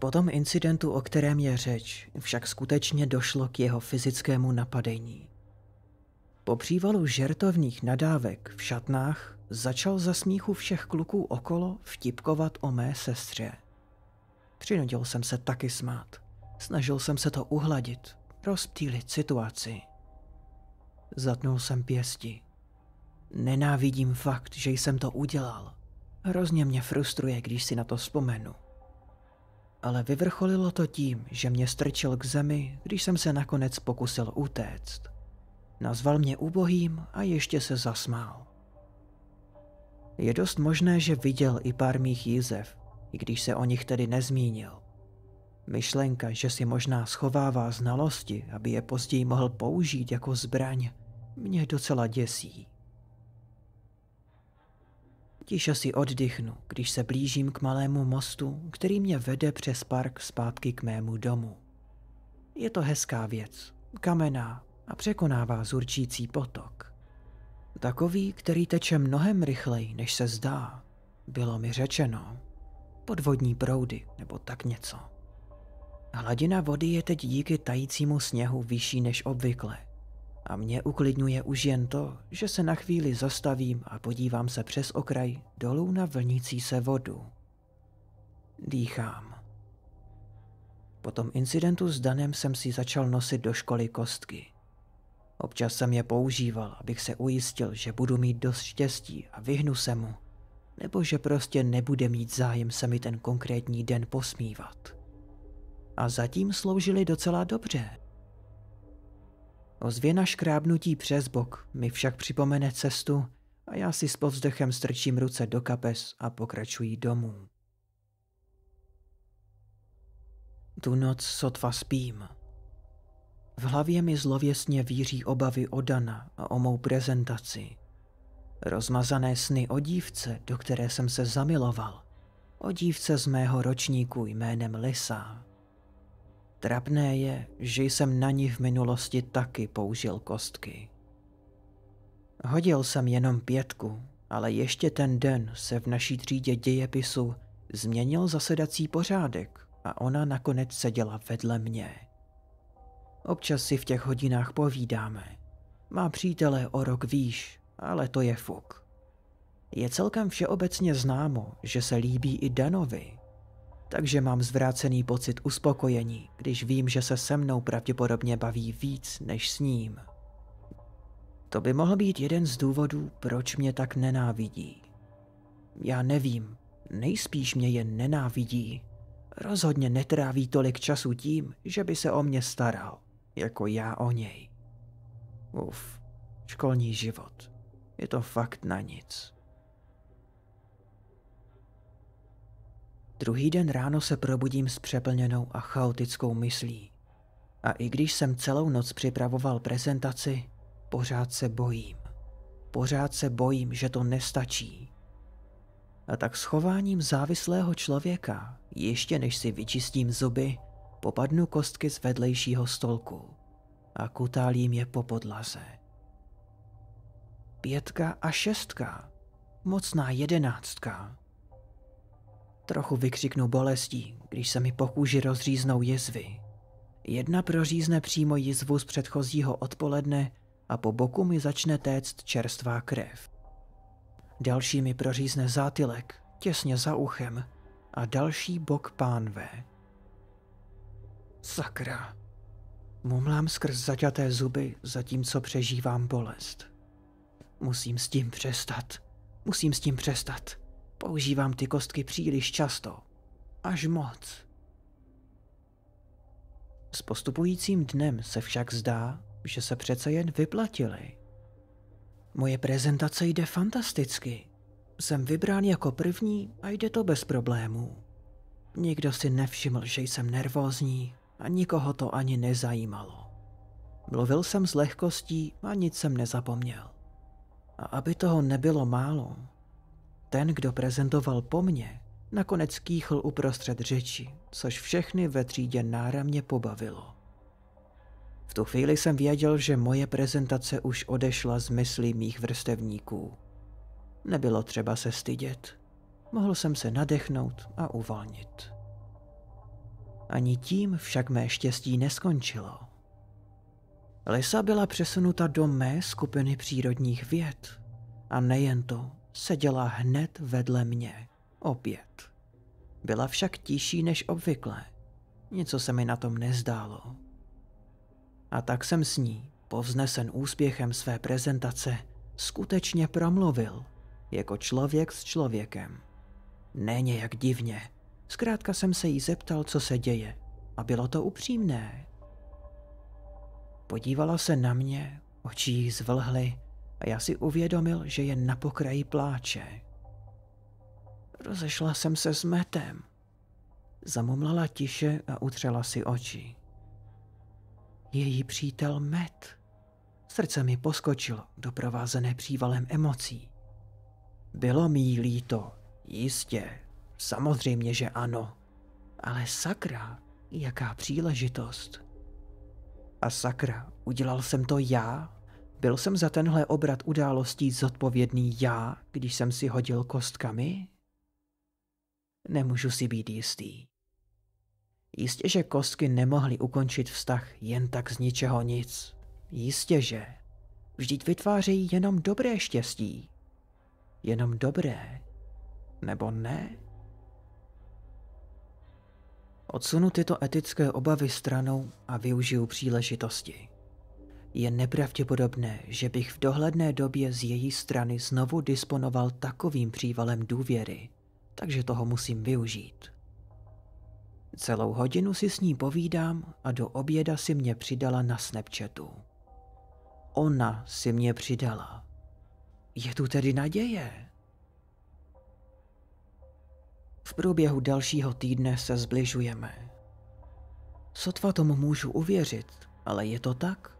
Po tom incidentu, o kterém je řeč, však skutečně došlo k jeho fyzickému napadení. Po přívalu žertovních nadávek v šatnách začal za smíchu všech kluků okolo vtipkovat o mé sestře. Přinudil jsem se taky smát. Snažil jsem se to uhladit, rozptýlit situaci. Zatnul jsem pěsti. Nenávidím fakt, že jsem to udělal. Hrozně mě frustruje, když si na to vzpomenu. Ale vyvrcholilo to tím, že mě strčil k zemi, když jsem se nakonec pokusil utéct. Nazval mě ubohým a ještě se zasmál. Je dost možné, že viděl i pár mých jizev, i když se o nich tedy nezmínil. Myšlenka, že si možná schovává znalosti, aby je později mohl použít jako zbraň, mě docela děsí. Tiše si oddychnu, když se blížím k malému mostu, který mě vede přes park zpátky k mému domu. Je to hezká věc, kamená a překonává zurčící potok. Takový, který teče mnohem rychleji, než se zdá, bylo mi řečeno. Podvodní proudy nebo tak něco. Hladina vody je teď díky tajícímu sněhu vyšší než obvykle a mě uklidňuje už jen to, že se na chvíli zastavím a podívám se přes okraj dolů na vlnící se vodu. Dýchám. Po tom incidentu s Danem jsem si začal nosit do školy kostky. Občas jsem je používal, abych se ujistil, že budu mít dost štěstí a vyhnu se mu, nebo že prostě nebude mít zájem se mi ten konkrétní den posmívat. A zatím sloužili docela dobře. Ozvěna škrábnutí přes bok mi však připomene cestu a já si s povzdechem strčím ruce do kapes a pokračuji domů. Tu noc sotva spím. V hlavě mi zlověsně víří obavy o Dana a o mou prezentaci. Rozmazané sny o dívce, do které jsem se zamiloval, o dívce z mého ročníku jménem Lisa. Trapné je, že jsem na ní v minulosti taky použil kostky. Hodil jsem jenom pětku, ale ještě ten den se v naší třídě dějepisu změnil zasedací pořádek a ona nakonec seděla vedle mě. Občas si v těch hodinách povídáme. Má přítele o rok výš, ale to je fuk. Je celkem všeobecně známo, že se líbí i Danovi, takže mám zvrácený pocit uspokojení, když vím, že se se mnou pravděpodobně baví víc než s ním. To by mohl být jeden z důvodů, proč mě tak nenávidí. Já nevím, nejspíš mě jen nenávidí. Rozhodně netráví tolik času tím, že by se o mě staral, jako já o něj. Uf, školní život. Je to fakt na nic. Druhý den ráno se probudím s přeplněnou a chaotickou myslí. A i když jsem celou noc připravoval prezentaci, pořád se bojím. Pořád se bojím, že to nestačí. A tak schováním závislého člověka, ještě než si vyčistím zuby, popadnu kostky z vedlejšího stolku a kutálím je po podlaze. Pětka a šestka, mocná jedenáctka, Trochu vykřiknu bolestí, když se mi po kůži rozříznou jizvy. Jedna prořízne přímo jizvu z předchozího odpoledne a po boku mi začne téct čerstvá krev. Další mi prořízne zátylek, těsně za uchem, a další bok pánve. Sakra. Mumlám skrz zaťaté zuby, zatímco přežívám bolest. Musím s tím přestat. Musím s tím přestat. Používám ty kostky příliš často. Až moc. S postupujícím dnem se však zdá, že se přece jen vyplatily. Moje prezentace jde fantasticky. Jsem vybrán jako první a jde to bez problémů. Nikdo si nevšiml, že jsem nervózní a nikoho to ani nezajímalo. Mluvil jsem s lehkostí a nic jsem nezapomněl. A aby toho nebylo málo, ten, kdo prezentoval po mně, nakonec kýchl uprostřed řeči, což všechny ve třídě náramně pobavilo. V tu chvíli jsem věděl, že moje prezentace už odešla z myslí mých vrstevníků. Nebylo třeba se stydět. Mohl jsem se nadechnout a uvolnit. Ani tím však mé štěstí neskončilo. Lisa byla přesunuta do mé skupiny přírodních věd. A nejen to, seděla hned vedle mě, opět. Byla však tiší než obvykle. Něco se mi na tom nezdálo. A tak jsem s ní, povznesen úspěchem své prezentace, skutečně promluvil, jako člověk s člověkem. Není jak divně, zkrátka jsem se jí zeptal, co se děje, a bylo to upřímné. Podívala se na mě, oči jí zvlhly já si uvědomil, že je na pokraji pláče. Rozešla jsem se s metem. Zamumlala tiše a utřela si oči. Její přítel Met. Srdce mi poskočilo, doprovázené přívalem emocí. Bylo mi líto, jistě, samozřejmě, že ano. Ale sakra, jaká příležitost. A sakra, udělal jsem to já, byl jsem za tenhle obrat událostí zodpovědný já, když jsem si hodil kostkami? Nemůžu si být jistý. Jistě, že kostky nemohly ukončit vztah jen tak z ničeho nic. Jistě, že. Vždyť vytvářejí jenom dobré štěstí. Jenom dobré. Nebo ne? Odsunu tyto etické obavy stranou a využiju příležitosti. Je nepravděpodobné, že bych v dohledné době z její strany znovu disponoval takovým přívalem důvěry, takže toho musím využít. Celou hodinu si s ní povídám a do oběda si mě přidala na Snapchatu. Ona si mě přidala. Je tu tedy naděje. V průběhu dalšího týdne se zbližujeme. Sotva tomu můžu uvěřit, ale je to tak?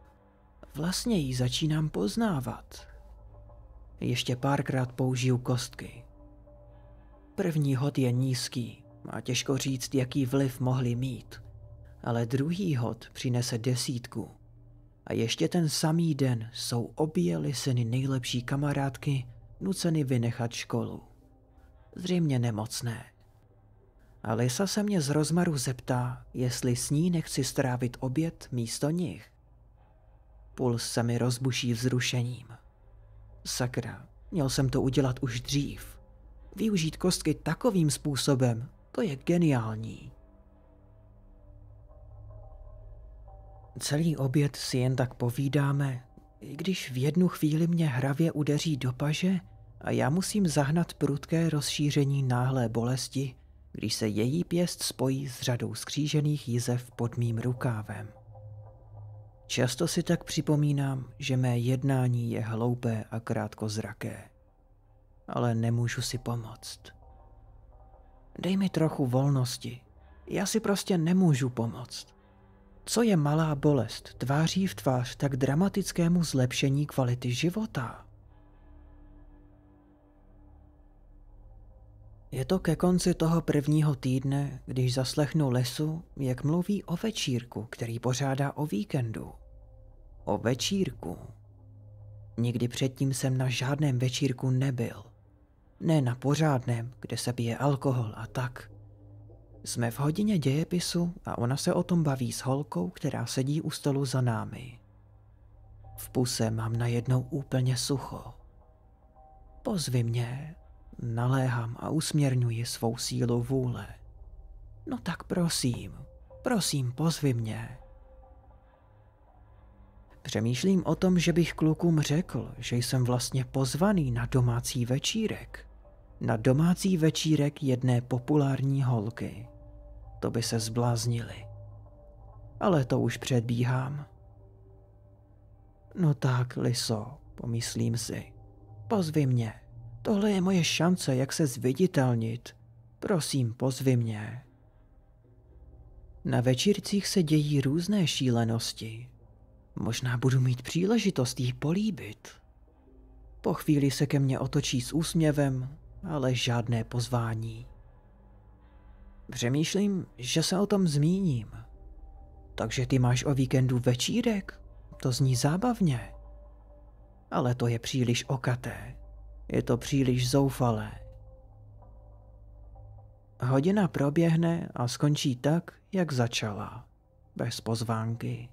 Vlastně ji začínám poznávat. Ještě párkrát použiju kostky. První hod je nízký a těžko říct, jaký vliv mohli mít. Ale druhý hod přinese desítku. A ještě ten samý den jsou obě lisiny nejlepší kamarádky nuceny vynechat školu. Zřejmě nemocné. A Lisa se mě z rozmaru zeptá, jestli s ní nechci strávit oběd místo nich. Puls se mi rozbuší vzrušením. Sakra, měl jsem to udělat už dřív. Využít kostky takovým způsobem, to je geniální. Celý oběd si jen tak povídáme, i když v jednu chvíli mě hravě udeří do paže a já musím zahnat prudké rozšíření náhlé bolesti, když se její pěst spojí s řadou skřížených jizev pod mým rukávem. Často si tak připomínám, že mé jednání je hloupé a krátkozraké. Ale nemůžu si pomoct. Dej mi trochu volnosti. Já si prostě nemůžu pomoct. Co je malá bolest tváří v tvář tak dramatickému zlepšení kvality života? Je to ke konci toho prvního týdne, když zaslechnu Lesu, jak mluví o večírku, který pořádá o víkendu. O večírku. Nikdy předtím jsem na žádném večírku nebyl. Ne na pořádném, kde se pije alkohol a tak. Jsme v hodině dějepisu a ona se o tom baví s holkou, která sedí u stolu za námi. V puse mám najednou úplně sucho. Pozvi mě, naléhám a usměrňuji svou sílu vůle. No tak prosím, prosím, pozvi mě. Přemýšlím o tom, že bych klukům řekl, že jsem vlastně pozvaný na domácí večírek. Na domácí večírek jedné populární holky. To by se zbláznili. Ale to už předbíhám. No tak, Liso, pomyslím si. Pozvi mě. Tohle je moje šance, jak se zviditelnit. Prosím, pozvi mě. Na večírcích se dějí různé šílenosti. Možná budu mít příležitost jí políbit. Po chvíli se ke mně otočí s úsměvem, ale žádné pozvání. Přemýšlím, že se o tom zmíním. Takže ty máš o víkendu večírek? To zní zábavně. Ale to je příliš okaté. Je to příliš zoufalé. Hodina proběhne a skončí tak, jak začala. Bez pozvánky.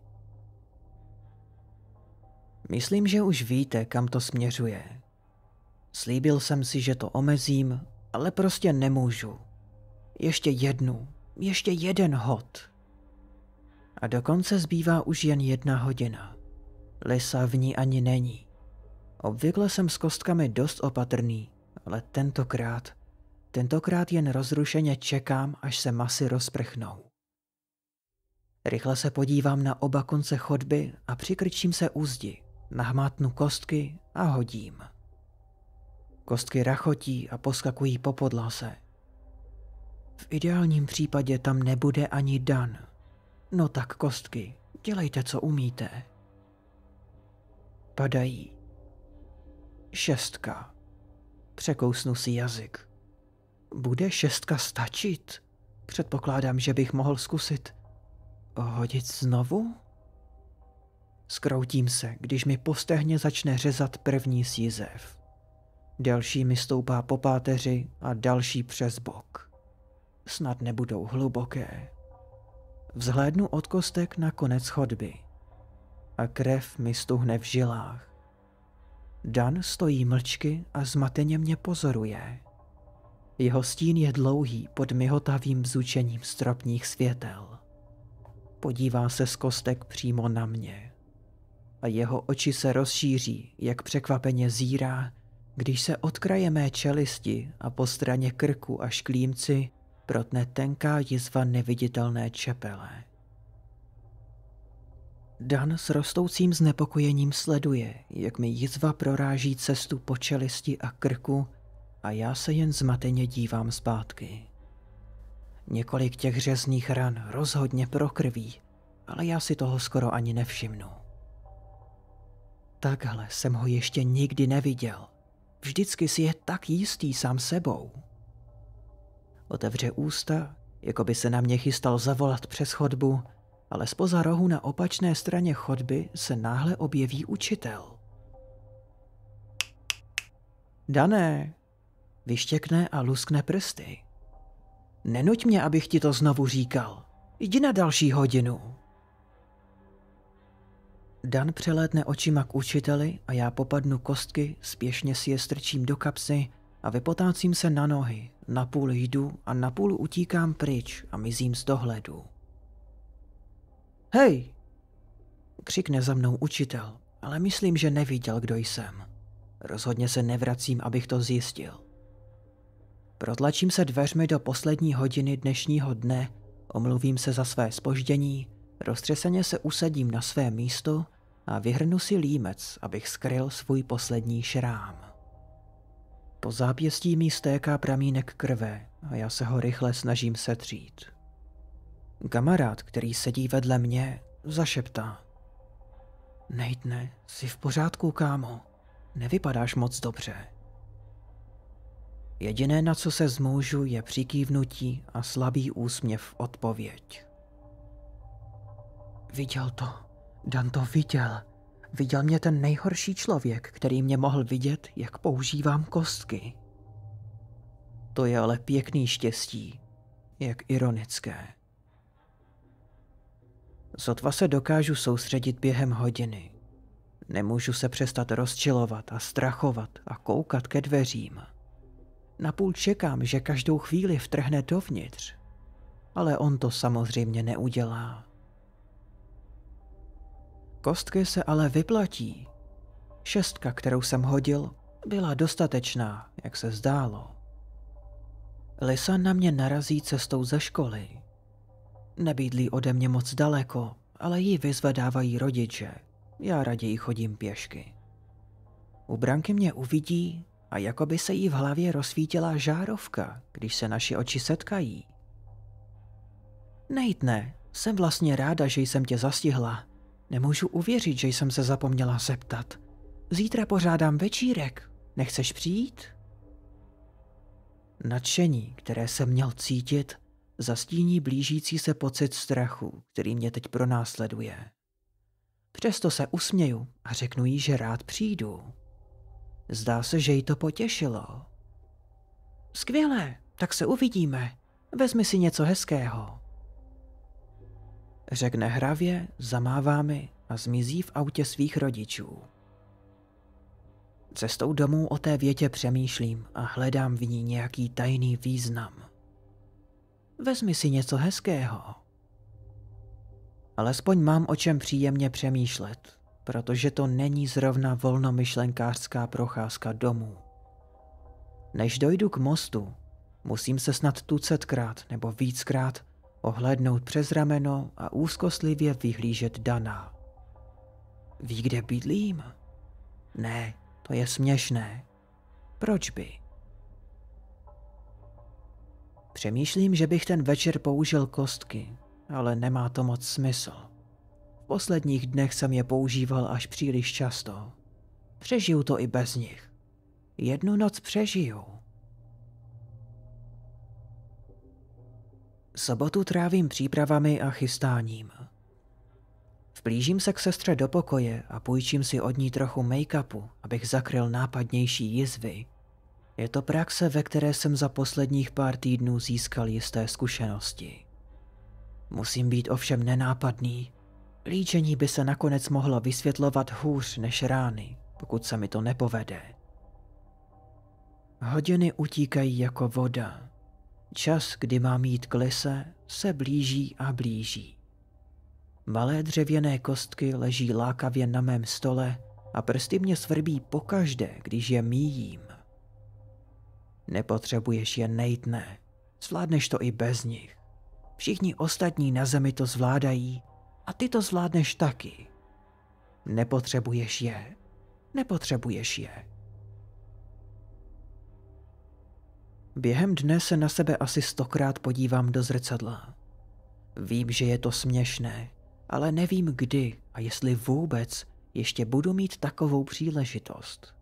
Myslím, že už víte, kam to směřuje. Slíbil jsem si, že to omezím, ale prostě nemůžu. Ještě jednu, ještě jeden hod. A dokonce zbývá už jen jedna hodina. Lisa v ní ani není. Obvykle jsem s kostkami dost opatrný, ale tentokrát, tentokrát jen rozrušeně čekám, až se masy rozprchnou. Rychle se podívám na oba konce chodby a přikrčím se úzdi, nahmátnu kostky a hodím. Kostky rachotí a poskakují po podlase. V ideálním případě tam nebude ani Dan. No tak kostky, dělejte, co umíte. Padají, Šestka. Překousnu si jazyk. Bude šestka stačit? Předpokládám, že bych mohl zkusit. Hodit znovu? Skroutím se, když mi postehně začne řezat první sízev. Další mi stoupá po páteři a další přes bok. Snad nebudou hluboké. Vzhlédnu od kostek na konec chodby a krev mi stuhne v žilách. Dan stojí mlčky a zmateně mě pozoruje. Jeho stín je dlouhý pod myhotavým vzučením stropních světel. Podívá se z kostek přímo na mě. A jeho oči se rozšíří, jak překvapeně zírá, když se od kraje mé čelisti a po straně krku a šklímci protne tenká jizva neviditelné čepele. Dan s rostoucím znepokojením sleduje, jak mi jizva proráží cestu po čelisti a krku a já se jen zmateně dívám zpátky. Několik těch řezných ran rozhodně prokrví, ale já si toho skoro ani nevšimnu. Takhle jsem ho ještě nikdy neviděl. Vždycky si je tak jistý sám sebou. Otevře ústa, jako by se na mě chystal zavolat přes chodbu, ale spoza rohu na opačné straně chodby se náhle objeví učitel. Dané, vyštěkne a luskne prsty. Nenuť mě, abych ti to znovu říkal. Jdi na další hodinu. Dan přelétne očima k učiteli a já popadnu kostky, spěšně si je strčím do kapsy a vypotácím se na nohy. Napůl jdu a napůl utíkám pryč a mizím z dohledu. Hej! Křikne za mnou učitel, ale myslím, že neviděl, kdo jsem. Rozhodně se nevracím, abych to zjistil. Protlačím se dveřmi do poslední hodiny dnešního dne, omluvím se za své spoždění, roztřeseně se usadím na své místo a vyhrnu si límec, abych skryl svůj poslední šrám. Po zápěstí mi stéká pramínek krve a já se ho rychle snažím setřít. Kamarád, který sedí vedle mě, zašeptá. Nejdne, jsi v pořádku, kámo. Nevypadáš moc dobře. Jediné, na co se zmůžu, je přikývnutí a slabý úsměv odpověď. Viděl to. Dan to viděl. Viděl mě ten nejhorší člověk, který mě mohl vidět, jak používám kostky. To je ale pěkný štěstí, jak ironické. Sotva se dokážu soustředit během hodiny. Nemůžu se přestat rozčilovat a strachovat a koukat ke dveřím. Napůl čekám, že každou chvíli vtrhne dovnitř, ale on to samozřejmě neudělá. Kostky se ale vyplatí. Šestka, kterou jsem hodil, byla dostatečná, jak se zdálo. Lisa na mě narazí cestou ze školy. Nebydlí ode mě moc daleko, ale ji vyzvedávají rodiče. Já raději chodím pěšky. U branky mě uvidí a jako by se jí v hlavě rozsvítila žárovka, když se naši oči setkají. Nejtne, jsem vlastně ráda, že jsem tě zastihla. Nemůžu uvěřit, že jsem se zapomněla zeptat. Zítra pořádám večírek. Nechceš přijít? Nadšení, které jsem měl cítit, zastíní blížící se pocit strachu, který mě teď pronásleduje. Přesto se usměju a řeknu jí, že rád přijdu. Zdá se, že jí to potěšilo. Skvěle, tak se uvidíme. Vezmi si něco hezkého. Řekne hravě, zamává mi a zmizí v autě svých rodičů. Cestou domů o té větě přemýšlím a hledám v ní nějaký tajný význam. Vezmi si něco hezkého. Alespoň mám o čem příjemně přemýšlet, protože to není zrovna volnomyšlenkářská procházka domů. Než dojdu k mostu, musím se snad tucetkrát nebo víckrát ohlednout přes rameno a úzkostlivě vyhlížet Dana. Ví, kde bydlím? Ne, to je směšné. Proč by? Přemýšlím, že bych ten večer použil kostky, ale nemá to moc smysl. V posledních dnech jsem je používal až příliš často. Přežiju to i bez nich. Jednu noc přežiju. Sobotu trávím přípravami a chystáním. Vplížím se k sestře do pokoje a půjčím si od ní trochu make-upu, abych zakryl nápadnější jizvy, je to praxe, ve které jsem za posledních pár týdnů získal jisté zkušenosti. Musím být ovšem nenápadný. Líčení by se nakonec mohlo vysvětlovat hůř než rány, pokud se mi to nepovede. Hodiny utíkají jako voda. Čas, kdy mám jít k lise, se blíží a blíží. Malé dřevěné kostky leží lákavě na mém stole a prsty mě svrbí pokaždé, když je míjím. Nepotřebuješ je nejtné. Zvládneš to i bez nich. Všichni ostatní na zemi to zvládají a ty to zvládneš taky. Nepotřebuješ je. Nepotřebuješ je. Během dne se na sebe asi stokrát podívám do zrcadla. Vím, že je to směšné, ale nevím kdy a jestli vůbec ještě budu mít takovou příležitost.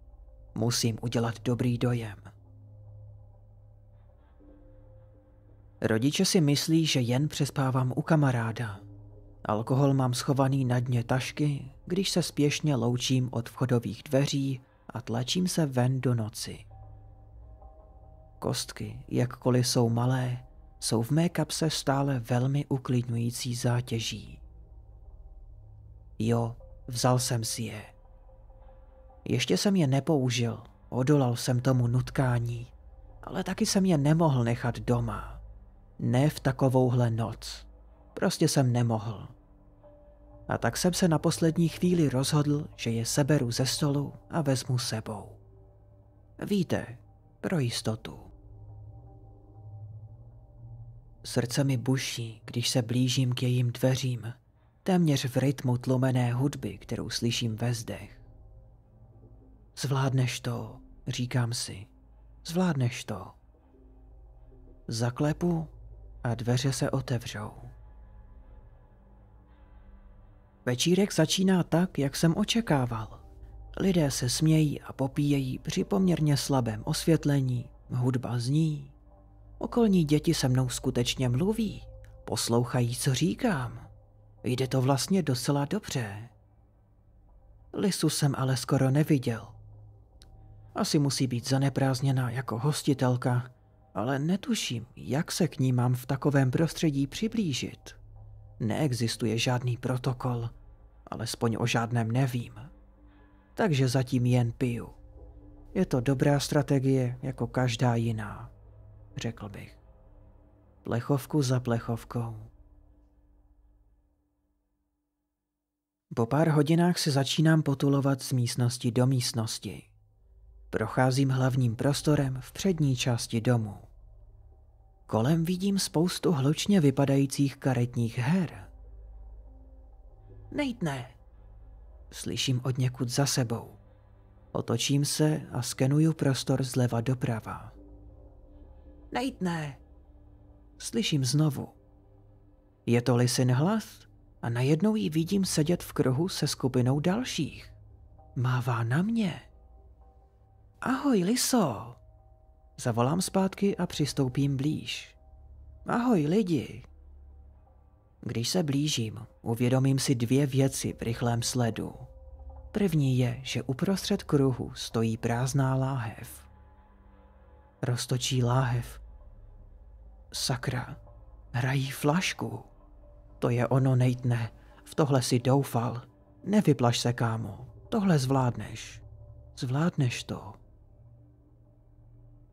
Musím udělat dobrý dojem. Rodiče si myslí, že jen přespávám u kamaráda. Alkohol mám schovaný na dně tašky, když se spěšně loučím od vchodových dveří a tlačím se ven do noci. Kostky, jakkoliv jsou malé, jsou v mé kapse stále velmi uklidňující zátěží. Jo, vzal jsem si je. Ještě jsem je nepoužil, odolal jsem tomu nutkání, ale taky jsem je nemohl nechat doma. Ne v takovouhle noc. Prostě jsem nemohl. A tak jsem se na poslední chvíli rozhodl, že je seberu ze stolu a vezmu sebou. Víte, pro jistotu. Srdce mi buší, když se blížím k jejím dveřím, téměř v rytmu tlumené hudby, kterou slyším ve zdech. Zvládneš to, říkám si. Zvládneš to. Zaklepu a dveře se otevřou. Večírek začíná tak, jak jsem očekával. Lidé se smějí a popíjejí při poměrně slabém osvětlení, hudba zní. Okolní děti se mnou skutečně mluví, poslouchají, co říkám. Jde to vlastně docela dobře. Lisu jsem ale skoro neviděl. Asi musí být zaneprázněná jako hostitelka, ale netuším, jak se k ní mám v takovém prostředí přiblížit. Neexistuje žádný protokol, alespoň o žádném nevím. Takže zatím jen piju. Je to dobrá strategie jako každá jiná, řekl bych. Plechovku za plechovkou. Po pár hodinách se začínám potulovat z místnosti do místnosti. Procházím hlavním prostorem v přední části domu. Kolem vidím spoustu hlučně vypadajících karetních her. Nejtne! Slyším od někud za sebou. Otočím se a skenuju prostor zleva doprava. Nejtne! Slyším znovu. Je to lisin hlas a najednou ji vidím sedět v kruhu se skupinou dalších. Mává na mě. Ahoj, Liso! Zavolám zpátky a přistoupím blíž. Ahoj, lidi! Když se blížím, uvědomím si dvě věci v rychlém sledu. První je, že uprostřed kruhu stojí prázdná láhev. Roztočí láhev. Sakra, hrají flašku. To je ono, Nejtne. V tohle si doufal. Nevyplaš se, kámo. Tohle zvládneš. Zvládneš to.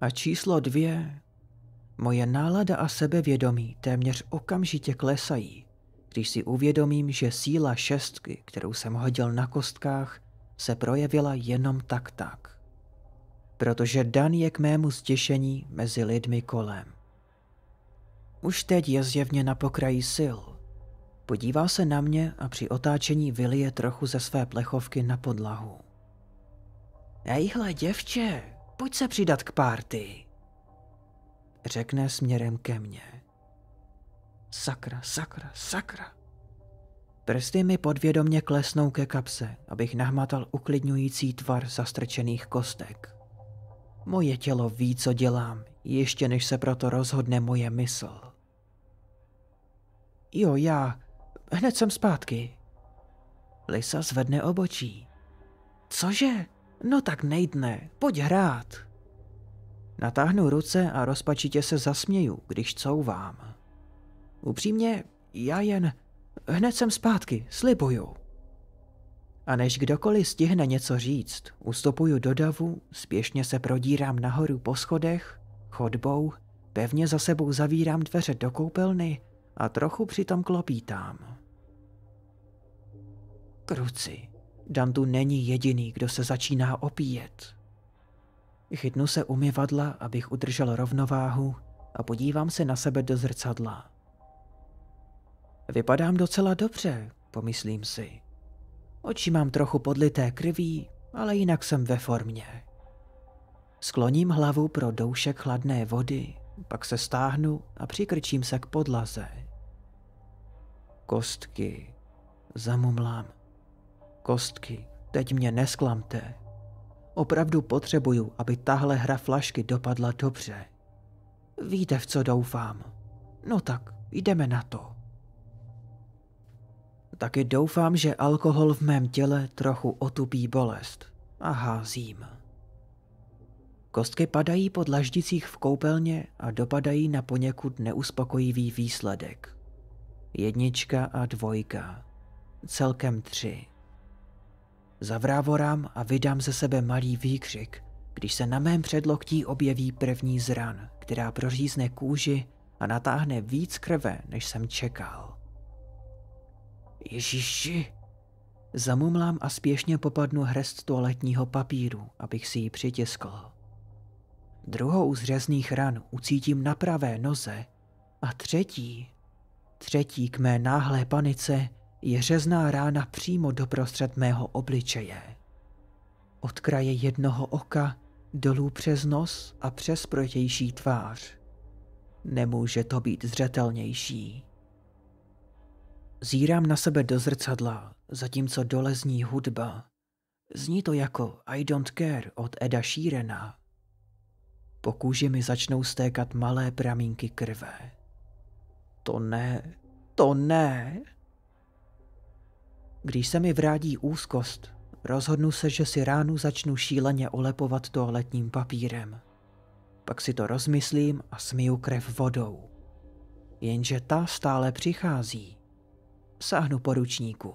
A číslo dvě. Moje nálada a sebevědomí téměř okamžitě klesají, když si uvědomím, že síla šestky, kterou jsem hodil na kostkách, se projevila jenom tak tak. Protože Dan je k mému stěšení mezi lidmi kolem. Už teď je zjevně na pokraji sil. Podívá se na mě a při otáčení vylije trochu ze své plechovky na podlahu. Ejhle, děvče, pojď se přidat k párty. Řekne směrem ke mně. Sakra, sakra, sakra. Prsty mi podvědomně klesnou ke kapse, abych nahmatal uklidňující tvar zastrčených kostek. Moje tělo ví, co dělám, ještě než se proto rozhodne moje mysl. Jo, já. Hned jsem zpátky. Lisa zvedne obočí. Cože? No tak nejdne, pojď hrát. Natáhnu ruce a rozpačitě se zasměju, když couvám. Upřímně, já jen... Hned jsem zpátky, slibuju. A než kdokoliv stihne něco říct, ustupuju do davu, spěšně se prodírám nahoru po schodech, chodbou, pevně za sebou zavírám dveře do koupelny a trochu přitom klopítám. Kruci, Dantu není jediný, kdo se začíná opíjet. Chytnu se umyvadla, abych udržel rovnováhu a podívám se na sebe do zrcadla. Vypadám docela dobře, pomyslím si. Oči mám trochu podlité krví, ale jinak jsem ve formě. Skloním hlavu pro doušek chladné vody, pak se stáhnu a přikrčím se k podlaze. Kostky. Zamumlám kostky, teď mě nesklamte. Opravdu potřebuju, aby tahle hra flašky dopadla dobře. Víte, v co doufám. No tak, jdeme na to. Taky doufám, že alkohol v mém těle trochu otupí bolest a házím. Kostky padají pod laždicích v koupelně a dopadají na poněkud neuspokojivý výsledek. Jednička a dvojka. Celkem tři. Zavrávorám a vydám ze sebe malý výkřik, když se na mém předloktí objeví první zran, která prořízne kůži a natáhne víc krve, než jsem čekal. Ježíši! Zamumlám a spěšně popadnu hrest toaletního papíru, abych si ji přitiskl. Druhou z řezných ran ucítím na pravé noze a třetí, třetí k mé náhlé panice je řezná rána přímo doprostřed mého obličeje. Od kraje jednoho oka dolů přes nos a přes protější tvář. Nemůže to být zřetelnější. Zírám na sebe do zrcadla, zatímco dole zní hudba. Zní to jako I don't care od Eda Šírena. Po kůži mi začnou stékat malé pramínky krve. To ne, to ne. Když se mi vrádí úzkost, rozhodnu se, že si ránu začnu šíleně olepovat toaletním papírem. Pak si to rozmyslím a smiju krev vodou. Jenže ta stále přichází. Sáhnu ručníku.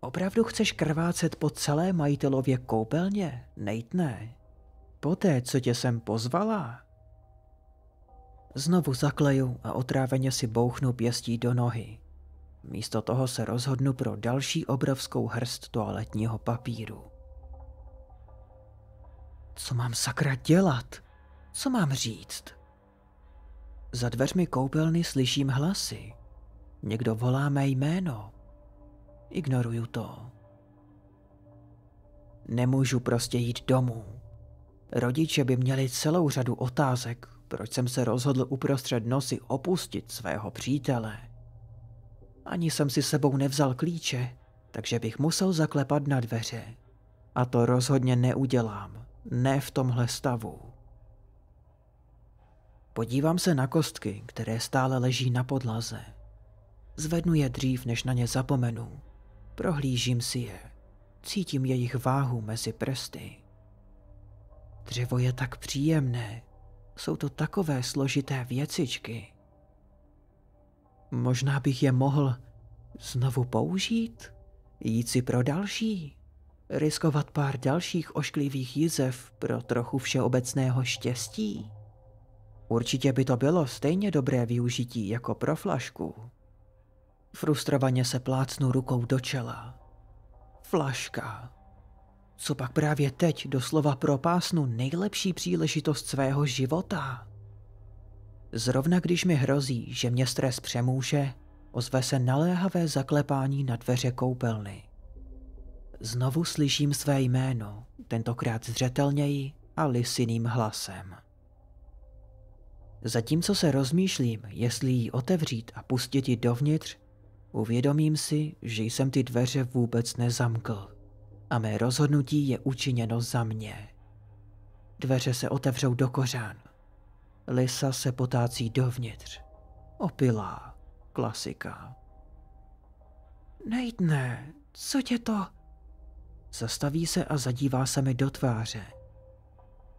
Opravdu chceš krvácet po celé majitelově koupelně, nejtné? Poté, co tě jsem pozvala? Znovu zakleju a otráveně si bouchnu pěstí do nohy. Místo toho se rozhodnu pro další obrovskou hrst toaletního papíru. Co mám sakra dělat? Co mám říct? Za dveřmi koupelny slyším hlasy. Někdo volá mé jméno. Ignoruju to. Nemůžu prostě jít domů. Rodiče by měli celou řadu otázek, proč jsem se rozhodl uprostřed noci opustit svého přítele. Ani jsem si sebou nevzal klíče, takže bych musel zaklepat na dveře. A to rozhodně neudělám, ne v tomhle stavu. Podívám se na kostky, které stále leží na podlaze. Zvednu je dřív, než na ně zapomenu. Prohlížím si je. Cítím jejich váhu mezi prsty. Dřevo je tak příjemné. Jsou to takové složité věcičky. Možná bych je mohl znovu použít? Jít si pro další? Riskovat pár dalších ošklivých jizev pro trochu všeobecného štěstí? Určitě by to bylo stejně dobré využití jako pro flašku. Frustrovaně se plácnu rukou do čela. Flaška. Co pak právě teď doslova propásnu nejlepší příležitost svého života? Zrovna když mi hrozí, že mě stres přemůže, ozve se naléhavé zaklepání na dveře koupelny. Znovu slyším své jméno, tentokrát zřetelněji a lisiným hlasem. Zatímco se rozmýšlím, jestli ji otevřít a pustit ji dovnitř, uvědomím si, že jsem ty dveře vůbec nezamkl a mé rozhodnutí je učiněno za mě. Dveře se otevřou do kořán Lisa se potácí dovnitř. Opilá. Klasika. Nejdne, co tě to? Zastaví se a zadívá se mi do tváře.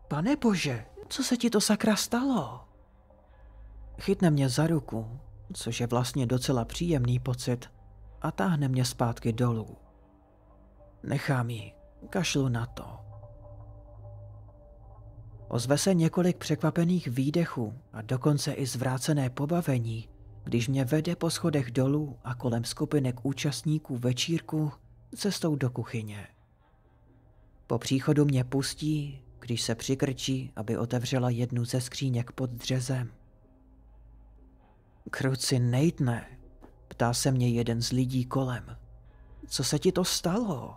Pane bože, co se ti to sakra stalo? Chytne mě za ruku, což je vlastně docela příjemný pocit, a táhne mě zpátky dolů. Nechám ji, kašlu na to. Ozve se několik překvapených výdechů a dokonce i zvrácené pobavení, když mě vede po schodech dolů a kolem skupinek účastníků večírku cestou do kuchyně. Po příchodu mě pustí, když se přikrčí, aby otevřela jednu ze skříněk pod dřezem. Kruci nejtne, ptá se mě jeden z lidí kolem. Co se ti to stalo?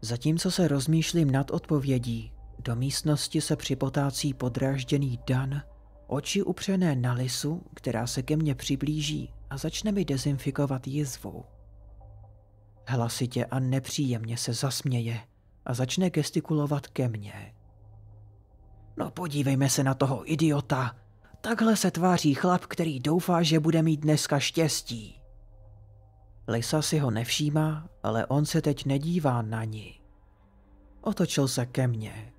Zatímco se rozmýšlím nad odpovědí, do místnosti se připotácí podrážděný Dan, oči upřené na lisu, která se ke mně přiblíží a začne mi dezinfikovat jizvou. Hlasitě a nepříjemně se zasměje a začne gestikulovat ke mně. No podívejme se na toho idiota. Takhle se tváří chlap, který doufá, že bude mít dneska štěstí. Lisa si ho nevšímá, ale on se teď nedívá na ní. Otočil se ke mně.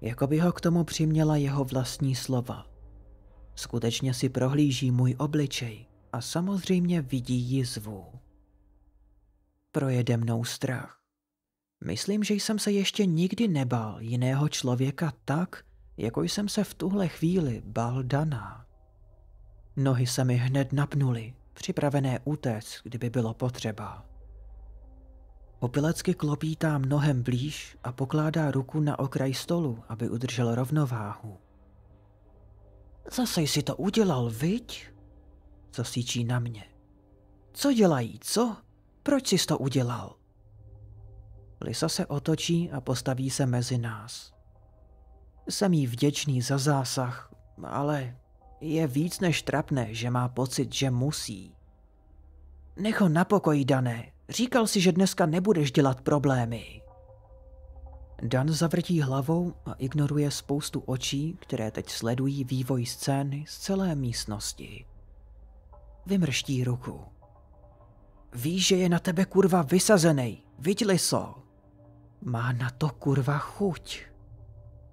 Jako by ho k tomu přiměla jeho vlastní slova. Skutečně si prohlíží můj obličej a samozřejmě vidí jizvu. Projede mnou strach. Myslím, že jsem se ještě nikdy nebál jiného člověka tak, jako jsem se v tuhle chvíli bál Dana. Nohy se mi hned napnuly připravené útec, kdyby bylo potřeba. Opilecky klopítá mnohem blíž a pokládá ruku na okraj stolu, aby udržel rovnováhu. Zase jsi to udělal, viď? síčí na mě. Co dělají, co? Proč jsi to udělal? Lisa se otočí a postaví se mezi nás. Jsem jí vděčný za zásah, ale je víc než trapné, že má pocit, že musí. Nech ho na pokoji, Dané. Říkal si, že dneska nebudeš dělat problémy. Dan zavrtí hlavou a ignoruje spoustu očí, které teď sledují vývoj scény z celé místnosti. Vymrští ruku. Víš, že je na tebe kurva vysazený. Vidli so. Má na to kurva chuť.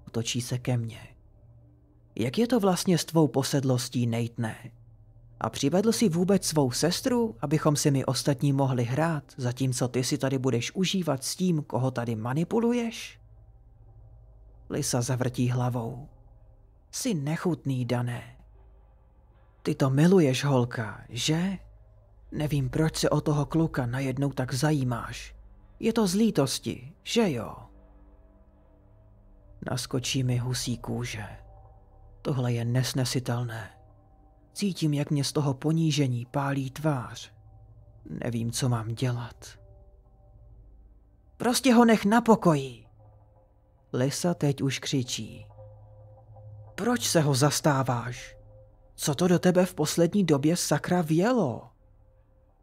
Otočí se ke mně. Jak je to vlastně s tvou posedlostí, nejtné? A přivedl si vůbec svou sestru, abychom si my ostatní mohli hrát, zatímco ty si tady budeš užívat s tím, koho tady manipuluješ? Lisa zavrtí hlavou. Jsi nechutný, Dané. Ty to miluješ, holka, že? Nevím, proč se o toho kluka najednou tak zajímáš. Je to z lítosti, že jo? Naskočí mi husí kůže. Tohle je nesnesitelné. Cítím, jak mě z toho ponížení pálí tvář. Nevím, co mám dělat. Prostě ho nech na pokoji. Lisa teď už křičí. Proč se ho zastáváš? Co to do tebe v poslední době sakra vělo?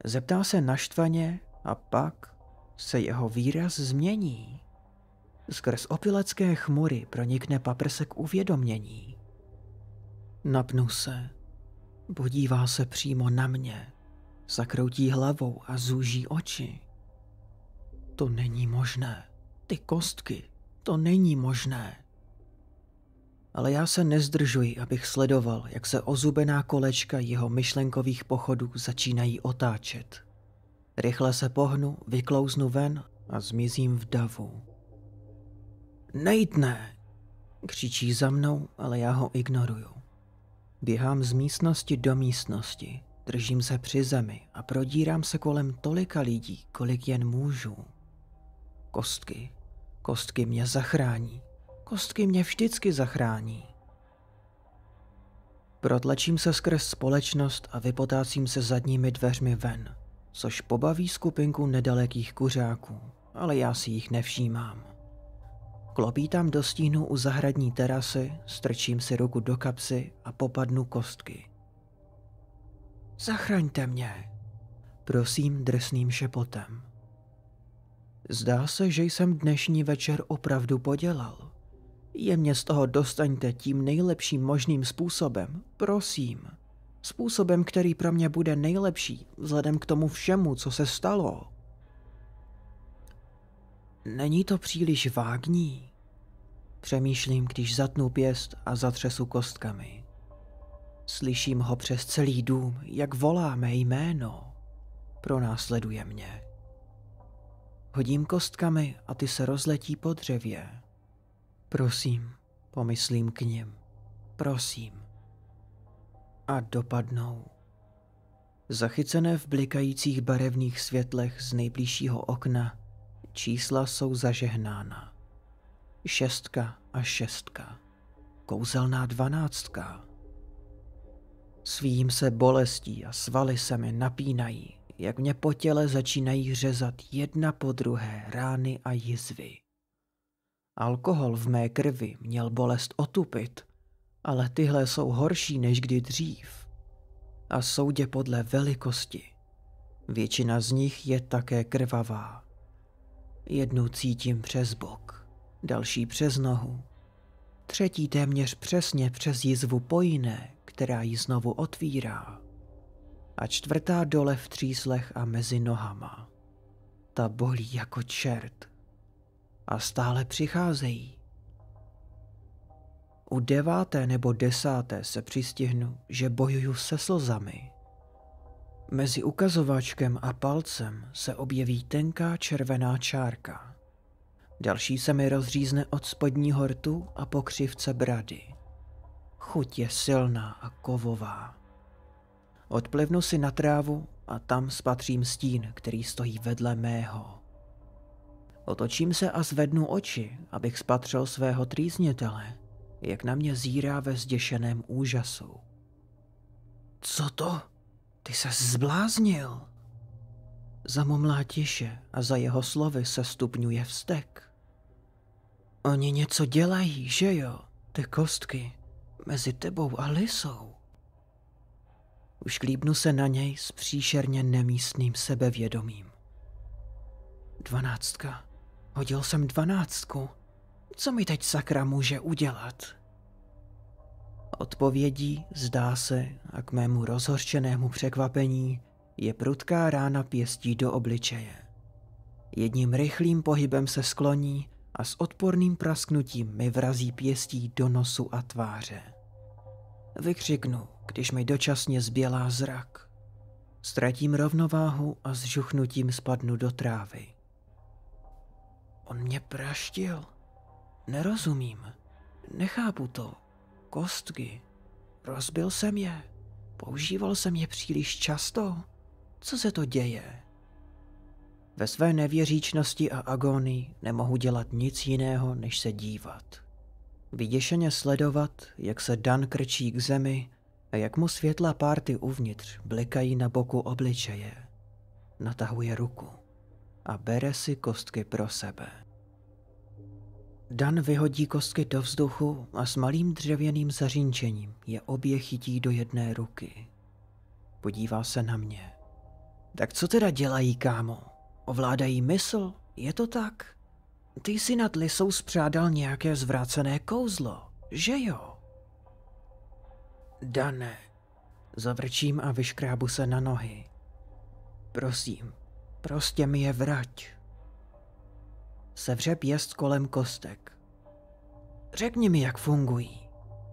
Zeptá se naštvaně a pak se jeho výraz změní. Skrz opilecké chmury pronikne paprsek uvědomění. Napnu se. Podívá se přímo na mě. Zakroutí hlavou a zúží oči. To není možné. Ty kostky, to není možné. Ale já se nezdržuji, abych sledoval, jak se ozubená kolečka jeho myšlenkových pochodů začínají otáčet. Rychle se pohnu, vyklouznu ven a zmizím v davu. Nejdne. Křičí za mnou, ale já ho ignoruju. Běhám z místnosti do místnosti, držím se při zemi a prodírám se kolem tolika lidí, kolik jen můžu. Kostky, kostky mě zachrání, kostky mě vždycky zachrání. Protlačím se skrz společnost a vypotácím se zadními dveřmi ven, což pobaví skupinku nedalekých kuřáků, ale já si jich nevšímám. Klopítám do stínu u zahradní terasy, strčím si ruku do kapsy a popadnu kostky. Zachraňte mě, prosím drsným šepotem. Zdá se, že jsem dnešní večer opravdu podělal. Jemně z toho dostaňte tím nejlepším možným způsobem, prosím. Způsobem, který pro mě bude nejlepší, vzhledem k tomu všemu, co se stalo. Není to příliš vágní? Přemýšlím, když zatnu pěst a zatřesu kostkami. Slyším ho přes celý dům, jak volá mé jméno. Pronásleduje mě. Hodím kostkami a ty se rozletí po dřevě. Prosím, pomyslím k ním. Prosím. A dopadnou. Zachycené v blikajících barevných světlech z nejbližšího okna Čísla jsou zažehnána. Šestka a šestka. Kouzelná dvanáctka. Svým se bolestí a svaly se mi napínají, jak mě po těle začínají řezat jedna po druhé rány a jizvy. Alkohol v mé krvi měl bolest otupit, ale tyhle jsou horší než kdy dřív. A soudě podle velikosti. Většina z nich je také krvavá. Jednu cítím přes bok, další přes nohu. Třetí téměř přesně přes jizvu pojine, která ji znovu otvírá. A čtvrtá dole v tříslech a mezi nohama. Ta bolí jako čert. A stále přicházejí. U deváté nebo desáté se přistihnu, že bojuju se slzami. Mezi ukazováčkem a palcem se objeví tenká červená čárka. Další se mi rozřízne od spodní hortu a pokřivce brady. Chuť je silná a kovová. Odplivnu si na trávu a tam spatřím stín, který stojí vedle mého. Otočím se a zvednu oči, abych spatřil svého trýznětele, jak na mě zírá ve zděšeném úžasu. Co to? Ty se zbláznil. Zamumlá tiše a za jeho slovy se stupňuje vztek. Oni něco dělají, že jo? Ty kostky mezi tebou a Lisou. Už klíbnu se na něj s příšerně nemístným sebevědomím. Dvanáctka. Hodil jsem dvanáctku. Co mi teď sakra může udělat? Odpovědí, zdá se, a k mému rozhorčenému překvapení, je prudká rána pěstí do obličeje. Jedním rychlým pohybem se skloní a s odporným prasknutím mi vrazí pěstí do nosu a tváře. Vykřiknu, když mi dočasně zbělá zrak. Ztratím rovnováhu a s žuchnutím spadnu do trávy. On mě praštil. Nerozumím. Nechápu to kostky. Rozbil jsem je. Používal jsem je příliš často. Co se to děje? Ve své nevěříčnosti a agonii nemohu dělat nic jiného, než se dívat. Vyděšeně sledovat, jak se Dan krčí k zemi a jak mu světla párty uvnitř blikají na boku obličeje. Natahuje ruku a bere si kostky pro sebe. Dan vyhodí kostky do vzduchu a s malým dřevěným zařínčením je obě chytí do jedné ruky. Podívá se na mě. Tak co teda dělají, kámo? Ovládají mysl? Je to tak? Ty si nad Lisou spřádal nějaké zvrácené kouzlo, že jo? Dane. Zavrčím a vyškrábu se na nohy. Prosím, prostě mi je vrať sevře pěst kolem kostek. Řekni mi, jak fungují.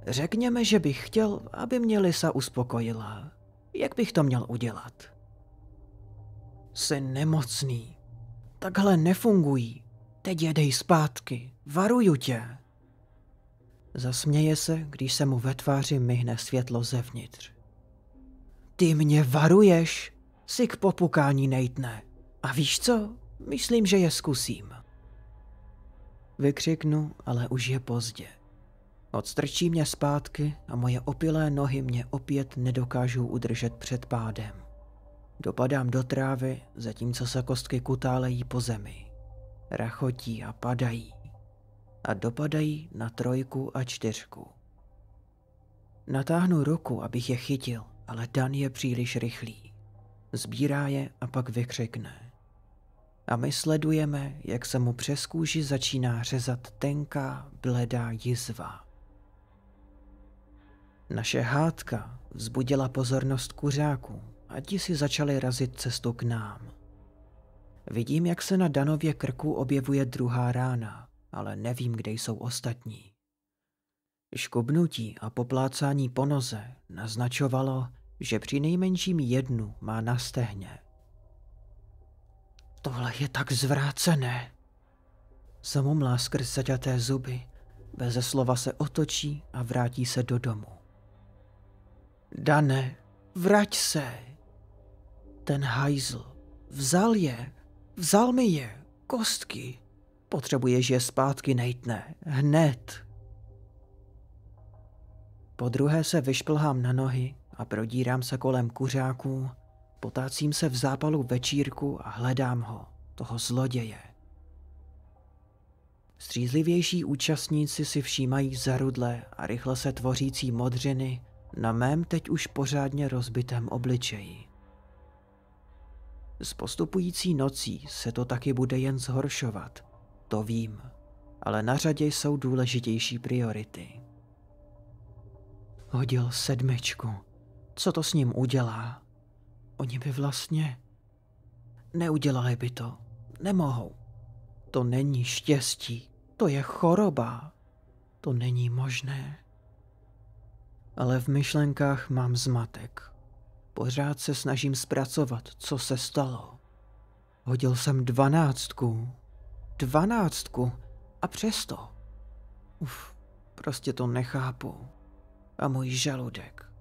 Řekněme, že bych chtěl, aby mě Lisa uspokojila. Jak bych to měl udělat? Jsi nemocný. Takhle nefungují. Teď jedej zpátky. Varuju tě. Zasměje se, když se mu ve tváři myhne světlo zevnitř. Ty mě varuješ? Jsi k popukání nejtne. A víš co? Myslím, že je zkusím. Vykřiknu, ale už je pozdě. Odstrčí mě zpátky a moje opilé nohy mě opět nedokážou udržet před pádem. Dopadám do trávy, zatímco se kostky kutálejí po zemi. Rachotí a padají. A dopadají na trojku a čtyřku. Natáhnu ruku, abych je chytil, ale Dan je příliš rychlý. Zbírá je a pak vykřikne a my sledujeme, jak se mu přes kůži začíná řezat tenká, bledá jizva. Naše hádka vzbudila pozornost kuřáků a ti si začali razit cestu k nám. Vidím, jak se na Danově krku objevuje druhá rána, ale nevím, kde jsou ostatní. Škubnutí a poplácání po noze naznačovalo, že při nejmenším jednu má na stehně – Tohle je tak zvrácené. Zamomlá skrz zaťaté zuby, beze slova se otočí a vrátí se do domu. Dane, vrať se. Ten hajzl. Vzal je. Vzal mi je. Kostky. Potřebuješ je zpátky, nejtne. Hned. Po druhé se vyšplhám na nohy a prodírám se kolem kuřáků, Potácím se v zápalu večírku a hledám ho, toho zloděje. Střízlivější účastníci si všímají zarudle a rychle se tvořící modřiny na mém teď už pořádně rozbitém obličeji. S postupující nocí se to taky bude jen zhoršovat, to vím, ale na řadě jsou důležitější priority. Hodil sedmičku. Co to s ním udělá? Oni by vlastně... Neudělali by to. Nemohou. To není štěstí. To je choroba. To není možné. Ale v myšlenkách mám zmatek. Pořád se snažím zpracovat, co se stalo. Hodil jsem dvanáctku. Dvanáctku. A přesto. Uf, prostě to nechápu. A můj žaludek.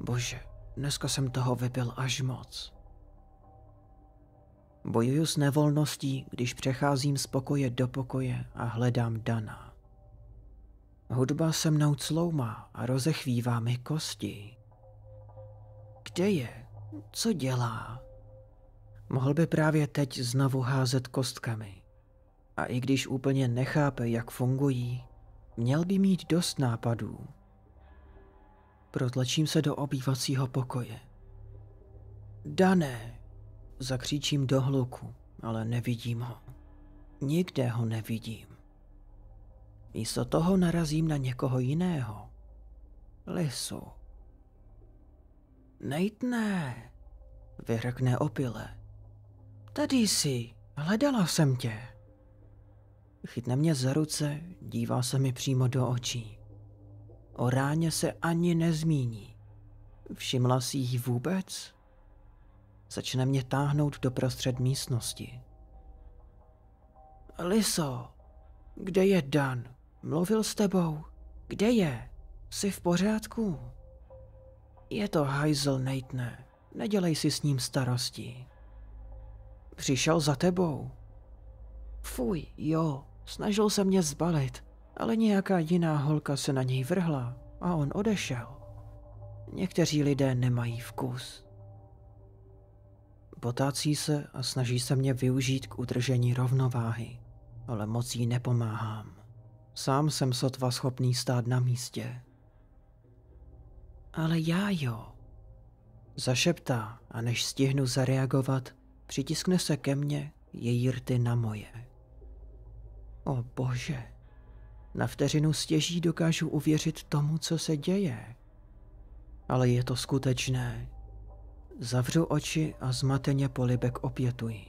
Bože. Dneska jsem toho vypil až moc. Bojuju s nevolností, když přecházím z pokoje do pokoje a hledám Dana. Hudba se mnou cloumá a rozechvívá mi kosti. Kde je? Co dělá? Mohl by právě teď znovu házet kostkami. A i když úplně nechápe, jak fungují, měl by mít dost nápadů, Protlačím se do obývacího pokoje. Dané! Zakříčím do hluku, ale nevidím ho. Nikde ho nevidím. Místo toho narazím na někoho jiného. Lisu. Nejtne, vyhrkne opile. Tady jsi, hledala jsem tě. Chytne mě za ruce, dívá se mi přímo do očí. O ráně se ani nezmíní. Všimla si jí vůbec? Začne mě táhnout do prostřed místnosti. Liso, kde je Dan? Mluvil s tebou. Kde je? Jsi v pořádku? Je to hajzl, Nejtne. Nedělej si s ním starosti. Přišel za tebou. Fuj, jo, snažil se mě zbalit, ale nějaká jiná holka se na něj vrhla a on odešel. Někteří lidé nemají vkus. Potácí se a snaží se mě využít k udržení rovnováhy, ale moc jí nepomáhám. Sám jsem sotva schopný stát na místě. Ale já jo. Zašeptá a než stihnu zareagovat, přitiskne se ke mně její rty na moje. O bože. Na vteřinu stěží dokážu uvěřit tomu, co se děje. Ale je to skutečné. Zavřu oči a zmateně polibek opětuji.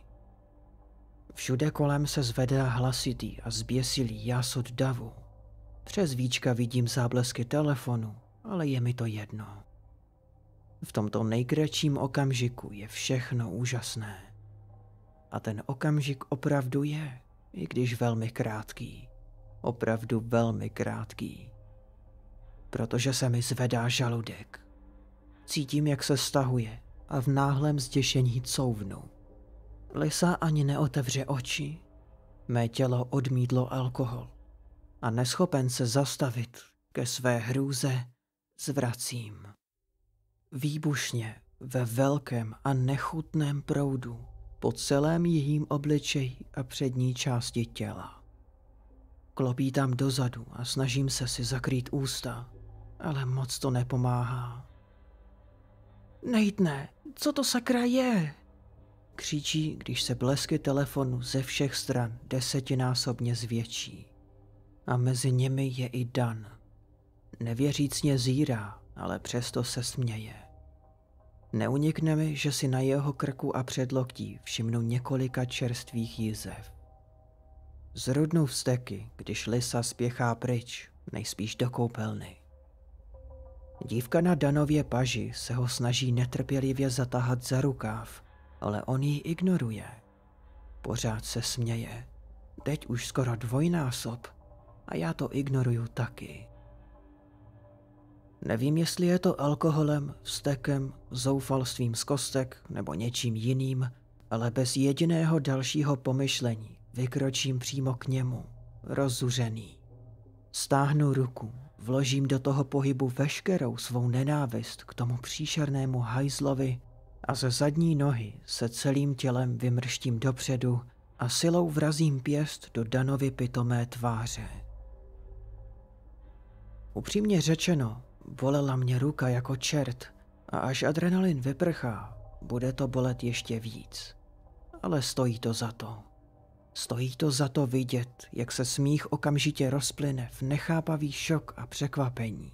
Všude kolem se zvedá hlasitý a zběsilý jásod davu. Přes víčka vidím záblesky telefonu, ale je mi to jedno. V tomto nejkratším okamžiku je všechno úžasné. A ten okamžik opravdu je, i když velmi krátký opravdu velmi krátký. Protože se mi zvedá žaludek. Cítím, jak se stahuje a v náhlém zděšení couvnu. Lisa ani neotevře oči. Mé tělo odmídlo alkohol a neschopen se zastavit ke své hrůze, zvracím. Výbušně ve velkém a nechutném proudu po celém jejím obličeji a přední části těla. Klopítám dozadu a snažím se si zakrýt ústa, ale moc to nepomáhá. Nejtne, co to sakra je? Křičí, když se blesky telefonu ze všech stran desetinásobně zvětší. A mezi nimi je i Dan. Nevěřícně zírá, ale přesto se směje. Neunikne mi, že si na jeho krku a předloktí všimnu několika čerstvých jizev. Zrudnu vzteky, když Lisa spěchá pryč, nejspíš do koupelny. Dívka na Danově paži se ho snaží netrpělivě zatahat za rukáv, ale on ji ignoruje. Pořád se směje. Teď už skoro dvojnásob a já to ignoruju taky. Nevím, jestli je to alkoholem, vztekem, zoufalstvím z kostek nebo něčím jiným, ale bez jediného dalšího pomyšlení Vykročím přímo k němu, rozuřený. Stáhnu ruku, vložím do toho pohybu veškerou svou nenávist k tomu příšernému hajzlovi a ze zadní nohy se celým tělem vymrštím dopředu a silou vrazím pěst do Danovi pitomé tváře. Upřímně řečeno, bolela mě ruka jako čert a až adrenalin vyprchá, bude to bolet ještě víc. Ale stojí to za to. Stojí to za to vidět, jak se smích okamžitě rozplyne v nechápavý šok a překvapení.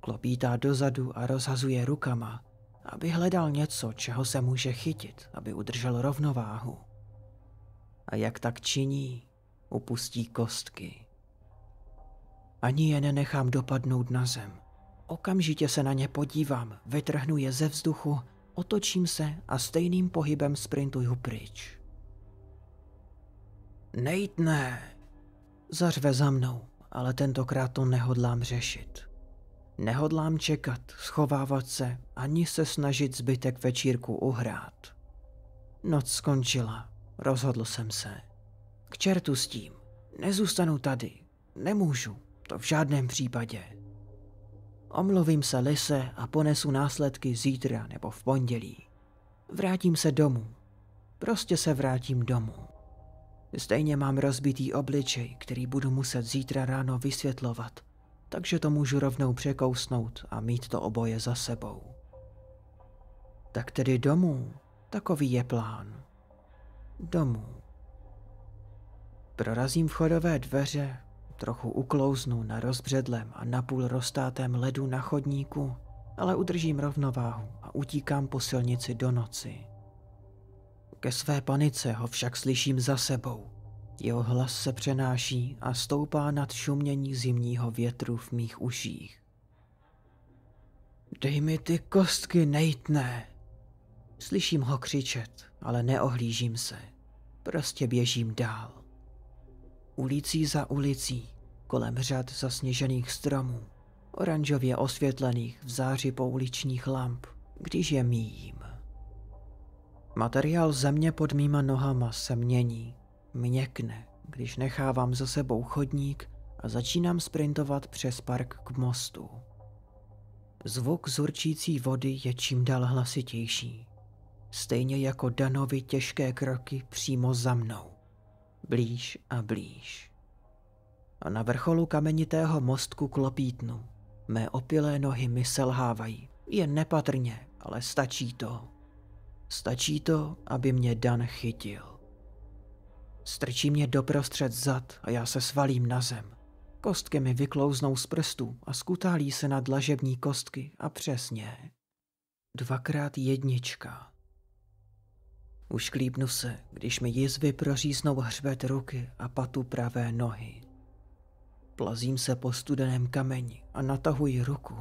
Klopítá dozadu a rozhazuje rukama, aby hledal něco, čeho se může chytit, aby udržel rovnováhu. A jak tak činí, upustí kostky. Ani je nenechám dopadnout na zem. Okamžitě se na ně podívám, vytrhnu je ze vzduchu, otočím se a stejným pohybem sprintuju pryč ne. zařve za mnou, ale tentokrát to nehodlám řešit. Nehodlám čekat, schovávat se, ani se snažit zbytek večírku uhrát. Noc skončila, rozhodl jsem se. K čertu s tím, nezůstanu tady, nemůžu, to v žádném případě. Omluvím se lise a ponesu následky zítra nebo v pondělí. Vrátím se domů. Prostě se vrátím domů. Stejně mám rozbitý obličej, který budu muset zítra ráno vysvětlovat, takže to můžu rovnou překousnout a mít to oboje za sebou. Tak tedy domů, takový je plán. Domů. Prorazím vchodové dveře, trochu uklouznu na rozbředlem a napůl roztátém ledu na chodníku, ale udržím rovnováhu a utíkám po silnici do noci. Ke své panice ho však slyším za sebou. Jeho hlas se přenáší a stoupá nad šumění zimního větru v mých uších. Dej mi ty kostky, nejtné! Slyším ho křičet, ale neohlížím se. Prostě běžím dál. Ulicí za ulicí, kolem řad zasněžených stromů, oranžově osvětlených v záři pouličních lamp, když je míjím. Materiál země pod mýma nohama se mění, měkne, když nechávám za sebou chodník a začínám sprintovat přes park k mostu. Zvuk zurčící vody je čím dál hlasitější, stejně jako Danovi těžké kroky přímo za mnou, blíž a blíž. A na vrcholu kamenitého mostku klopítnu, mé opilé nohy mi selhávají, jen nepatrně, ale stačí to. Stačí to, aby mě Dan chytil. Strčí mě doprostřed zad a já se svalím na zem. Kostky mi vyklouznou z prstů a skutálí se na dlažební kostky a přesně. Dvakrát jednička. Už klípnu se, když mi jizvy proříznou hřbet ruky a patu pravé nohy. Plazím se po studeném kameni a natahuji ruku,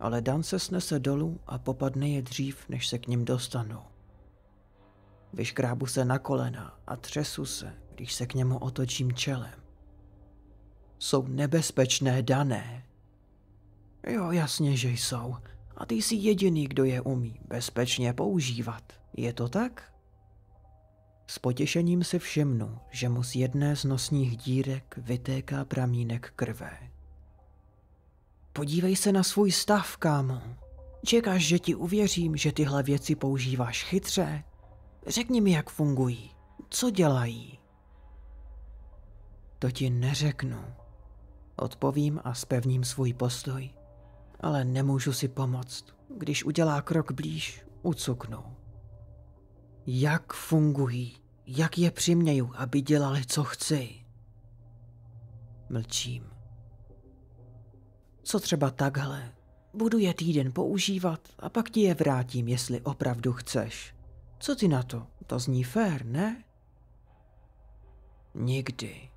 ale Dan se snese dolů a popadne je dřív, než se k ním dostanu. Vyškrábu se na kolena a třesu se, když se k němu otočím čelem. Jsou nebezpečné dané. Jo, jasně, že jsou. A ty jsi jediný, kdo je umí bezpečně používat. Je to tak? S potěšením si všimnu, že mu z jedné z nosních dírek vytéká pramínek krve. Podívej se na svůj stav, kámo. Čekáš, že ti uvěřím, že tyhle věci používáš chytře? Řekni mi, jak fungují. Co dělají? To ti neřeknu. Odpovím a spevním svůj postoj. Ale nemůžu si pomoct. Když udělá krok blíž, ucuknu. Jak fungují? Jak je přiměju, aby dělali, co chci? Mlčím. Co třeba takhle? Budu je týden používat a pak ti je vrátím, jestli opravdu chceš. Co ty na to? To zní fér, ne? Nikdy.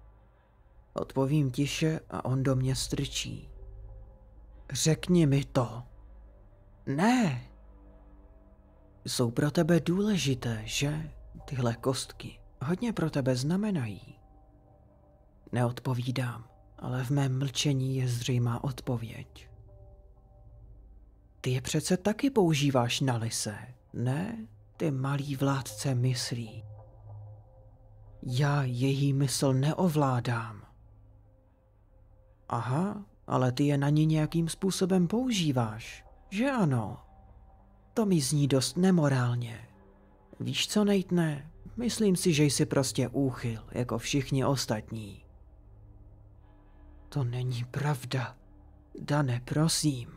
Odpovím tiše a on do mě strčí. Řekni mi to. Ne. Jsou pro tebe důležité, že? Tyhle kostky hodně pro tebe znamenají. Neodpovídám, ale v mém mlčení je zřejmá odpověď. Ty je přece taky používáš na lise, ne? ty malý vládce myslí. Já její mysl neovládám. Aha, ale ty je na ní nějakým způsobem používáš, že ano? To mi zní dost nemorálně. Víš co, Nejtne? Myslím si, že jsi prostě úchyl, jako všichni ostatní. To není pravda. Dane, prosím.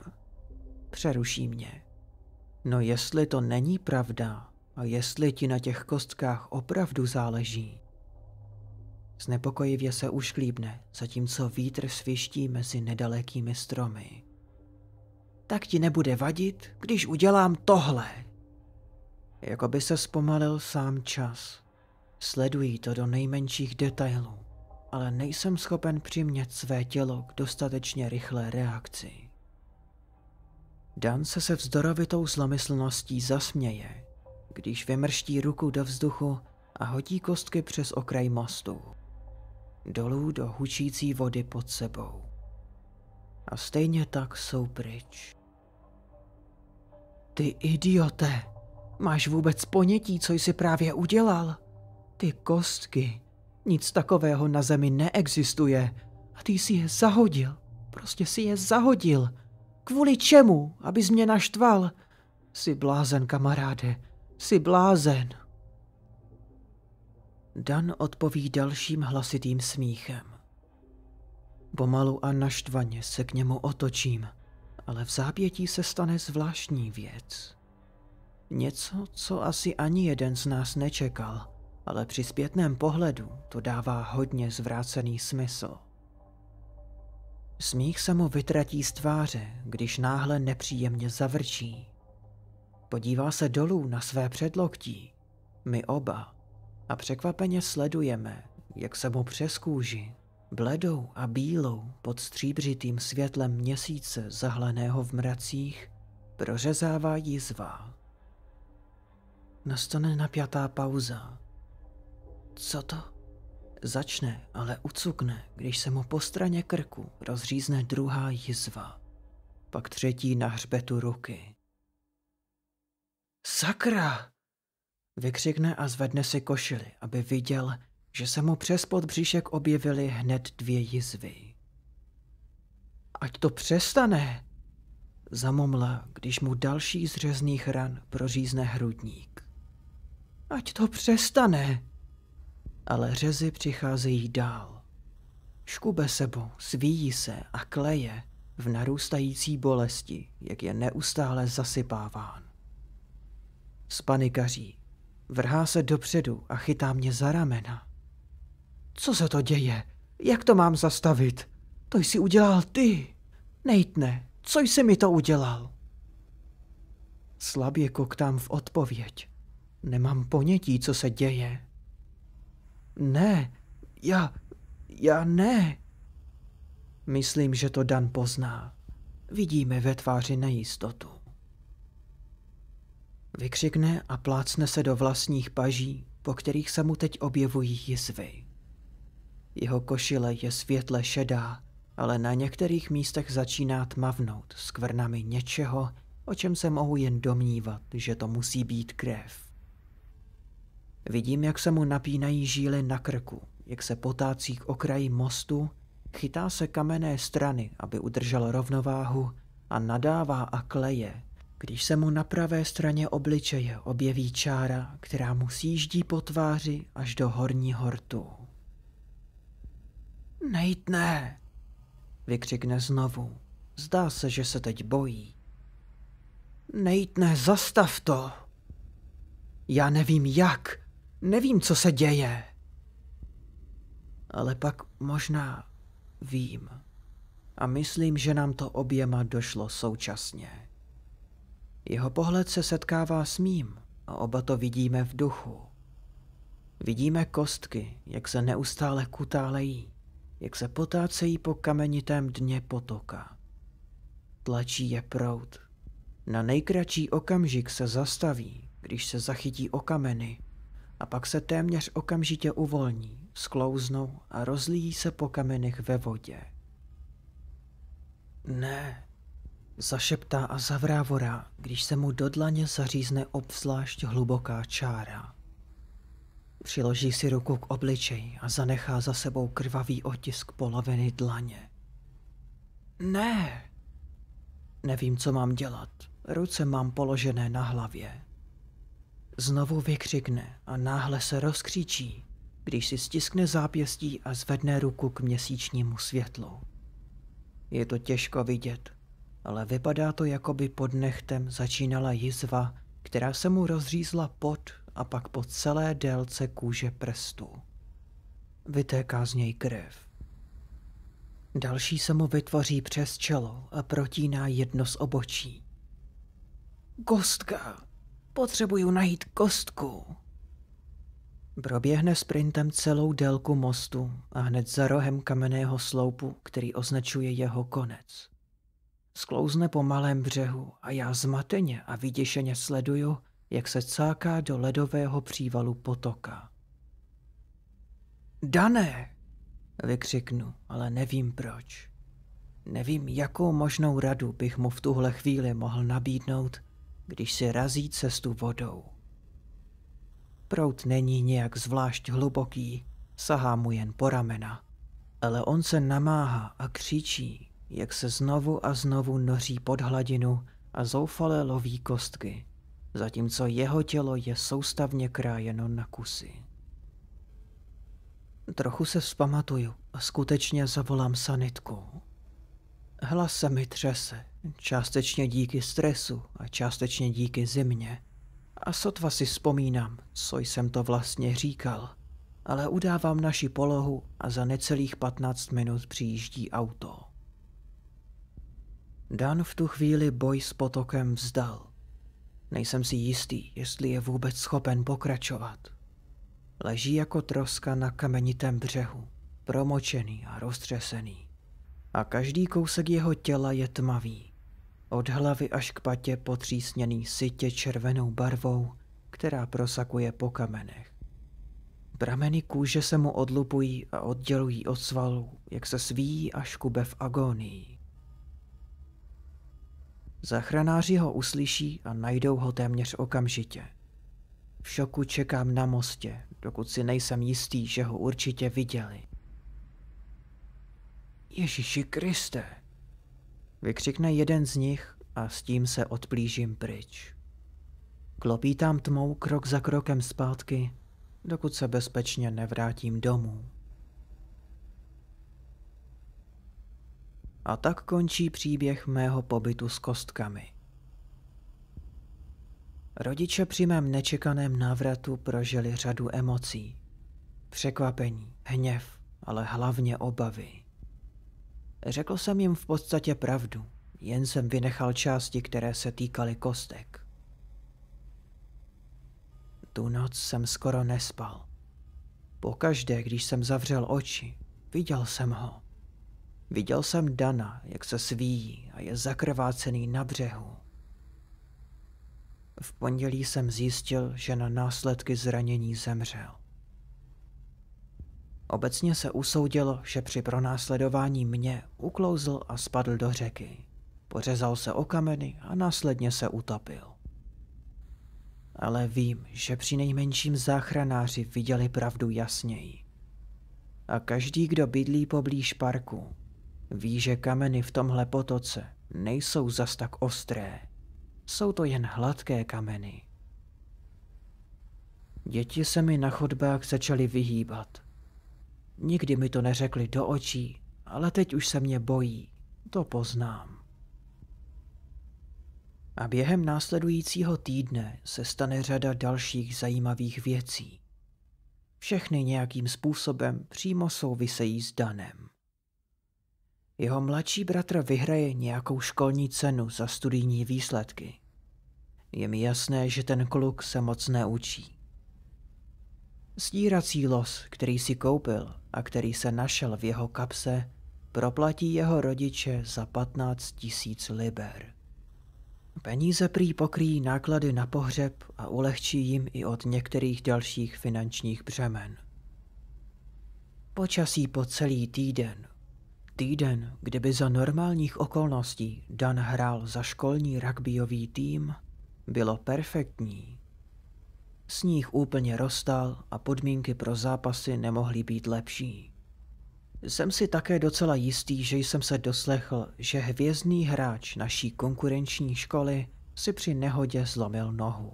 Přeruší mě. No jestli to není pravda, a jestli ti na těch kostkách opravdu záleží. Znepokojivě se ušklíbne, zatímco vítr sviští mezi nedalekými stromy. Tak ti nebude vadit, když udělám tohle. Jako by se zpomalil sám čas. Sledují to do nejmenších detailů, ale nejsem schopen přimět své tělo k dostatečně rychlé reakci. Dan se se vzdorovitou zlomyslností zasměje, když vymrští ruku do vzduchu a hodí kostky přes okraj mostu. Dolů do hučící vody pod sebou. A stejně tak jsou pryč. Ty idiote, máš vůbec ponětí, co jsi právě udělal? Ty kostky, nic takového na zemi neexistuje a ty jsi je zahodil. Prostě si je zahodil. Kvůli čemu, abys mě naštval? Jsi blázen, kamaráde. Jsi blázen. Dan odpoví dalším hlasitým smíchem. Pomalu a naštvaně se k němu otočím, ale v zápětí se stane zvláštní věc. Něco, co asi ani jeden z nás nečekal, ale při zpětném pohledu to dává hodně zvrácený smysl. Smích se mu vytratí z tváře, když náhle nepříjemně zavrčí podívá se dolů na své předloktí. My oba. A překvapeně sledujeme, jak se mu přes kůži, bledou a bílou pod stříbřitým světlem měsíce zahleného v mracích, prořezává jizva. Nastane napjatá pauza. Co to? Začne, ale ucukne, když se mu po straně krku rozřízne druhá jizva, pak třetí na hřbetu ruky. Sakra! Vykřikne a zvedne si košili, aby viděl, že se mu přes podbříšek objevily hned dvě jizvy. Ať to přestane! Zamomla, když mu další z řezných ran prořízne hrudník. Ať to přestane! Ale řezy přicházejí dál. Škube sebou, svíjí se a kleje v narůstající bolesti, jak je neustále zasypáván. Spanikaří. Vrhá se dopředu a chytá mě za ramena. Co se to děje? Jak to mám zastavit? To jsi udělal ty. Nejtne, co jsi mi to udělal? Slabě koktám v odpověď. Nemám ponětí, co se děje. Ne, já, já ne. Myslím, že to Dan pozná. Vidíme ve tváři nejistotu. Vykřikne a plácne se do vlastních paží, po kterých se mu teď objevují jizvy. Jeho košile je světle šedá, ale na některých místech začíná tmavnout skvrnami něčeho, o čem se mohu jen domnívat, že to musí být krev. Vidím, jak se mu napínají žíly na krku, jak se potácí k okraji mostu, chytá se kamenné strany, aby udržel rovnováhu a nadává a kleje, když se mu na pravé straně obličeje objeví čára, která mu sjíždí po tváři až do horní hortu. Nejtne! Vykřikne znovu. Zdá se, že se teď bojí. Nejtne, zastav to! Já nevím jak, nevím, co se děje. Ale pak možná vím. A myslím, že nám to oběma došlo současně. Jeho pohled se setkává s mým a oba to vidíme v duchu. Vidíme kostky, jak se neustále kutálejí, jak se potácejí po kamenitém dně potoka. Tlačí je prout. Na nejkratší okamžik se zastaví, když se zachytí o kameny a pak se téměř okamžitě uvolní, sklouznou a rozlíjí se po kamenech ve vodě. Ne, Zašeptá a zavrávorá, když se mu do dlaně zařízne obzvlášť hluboká čára. Přiloží si ruku k obličeji a zanechá za sebou krvavý otisk poloviny dlaně. Ne! Nevím, co mám dělat. Ruce mám položené na hlavě. Znovu vykřikne a náhle se rozkřičí, když si stiskne zápěstí a zvedne ruku k měsíčnímu světlu. Je to těžko vidět, ale vypadá to, jako by pod nechtem začínala jizva, která se mu rozřízla pod a pak po celé délce kůže prstů. Vytéká z něj krev. Další se mu vytvoří přes čelo a protíná jedno z obočí. Kostka! Potřebuju najít kostku! Proběhne sprintem celou délku mostu a hned za rohem kamenného sloupu, který označuje jeho konec. Sklouzne po malém břehu a já zmateně a vyděšeně sleduju, jak se cáká do ledového přívalu potoka. Dané! vykřiknu, ale nevím proč. Nevím, jakou možnou radu bych mu v tuhle chvíli mohl nabídnout, když si razí cestu vodou. Prout není nějak zvlášť hluboký, sahá mu jen po ramena, ale on se namáhá a křičí, jak se znovu a znovu noří pod hladinu a zoufale loví kostky, zatímco jeho tělo je soustavně krájeno na kusy. Trochu se vzpamatuju a skutečně zavolám sanitku. Hlas se mi třese, částečně díky stresu a částečně díky zimě. A sotva si vzpomínám, co jsem to vlastně říkal, ale udávám naši polohu a za necelých 15 minut přijíždí auto. Dan v tu chvíli boj s potokem vzdal. Nejsem si jistý, jestli je vůbec schopen pokračovat. Leží jako troska na kamenitém břehu, promočený a roztřesený. A každý kousek jeho těla je tmavý. Od hlavy až k patě potřísněný sytě červenou barvou, která prosakuje po kamenech. Prameny kůže se mu odlupují a oddělují od svalů, jak se svíjí až kube v agónii. Zachranáři ho uslyší a najdou ho téměř okamžitě. V šoku čekám na mostě, dokud si nejsem jistý, že ho určitě viděli. Ježíši Kriste! Vykřikne jeden z nich a s tím se odplížím pryč. Klopítám tmou krok za krokem zpátky, dokud se bezpečně nevrátím domů. A tak končí příběh mého pobytu s kostkami. Rodiče při mém nečekaném návratu prožili řadu emocí. Překvapení, hněv, ale hlavně obavy. Řekl jsem jim v podstatě pravdu, jen jsem vynechal části, které se týkaly kostek. Tu noc jsem skoro nespal. Pokaždé, když jsem zavřel oči, viděl jsem ho. Viděl jsem Dana, jak se svíjí a je zakrvácený na břehu. V pondělí jsem zjistil, že na následky zranění zemřel. Obecně se usoudilo, že při pronásledování mě uklouzl a spadl do řeky. Pořezal se o kameny a následně se utopil. Ale vím, že při nejmenším záchranáři viděli pravdu jasněji. A každý, kdo bydlí poblíž parku, Ví, že kameny v tomhle potoce nejsou zas tak ostré. Jsou to jen hladké kameny. Děti se mi na chodbách začaly vyhýbat. Nikdy mi to neřekli do očí, ale teď už se mě bojí, to poznám. A během následujícího týdne se stane řada dalších zajímavých věcí. Všechny nějakým způsobem přímo souvisejí s Danem jeho mladší bratr vyhraje nějakou školní cenu za studijní výsledky. Je mi jasné, že ten kluk se moc neučí. Stírací los, který si koupil a který se našel v jeho kapse, proplatí jeho rodiče za 15 tisíc liber. Peníze prý pokryjí náklady na pohřeb a ulehčí jim i od některých dalších finančních břemen. Počasí po celý týden Týden, kdyby za normálních okolností Dan hrál za školní rugbyový tým, bylo perfektní. Sníh úplně rostal a podmínky pro zápasy nemohly být lepší. Jsem si také docela jistý, že jsem se doslechl, že hvězdný hráč naší konkurenční školy si při nehodě zlomil nohu.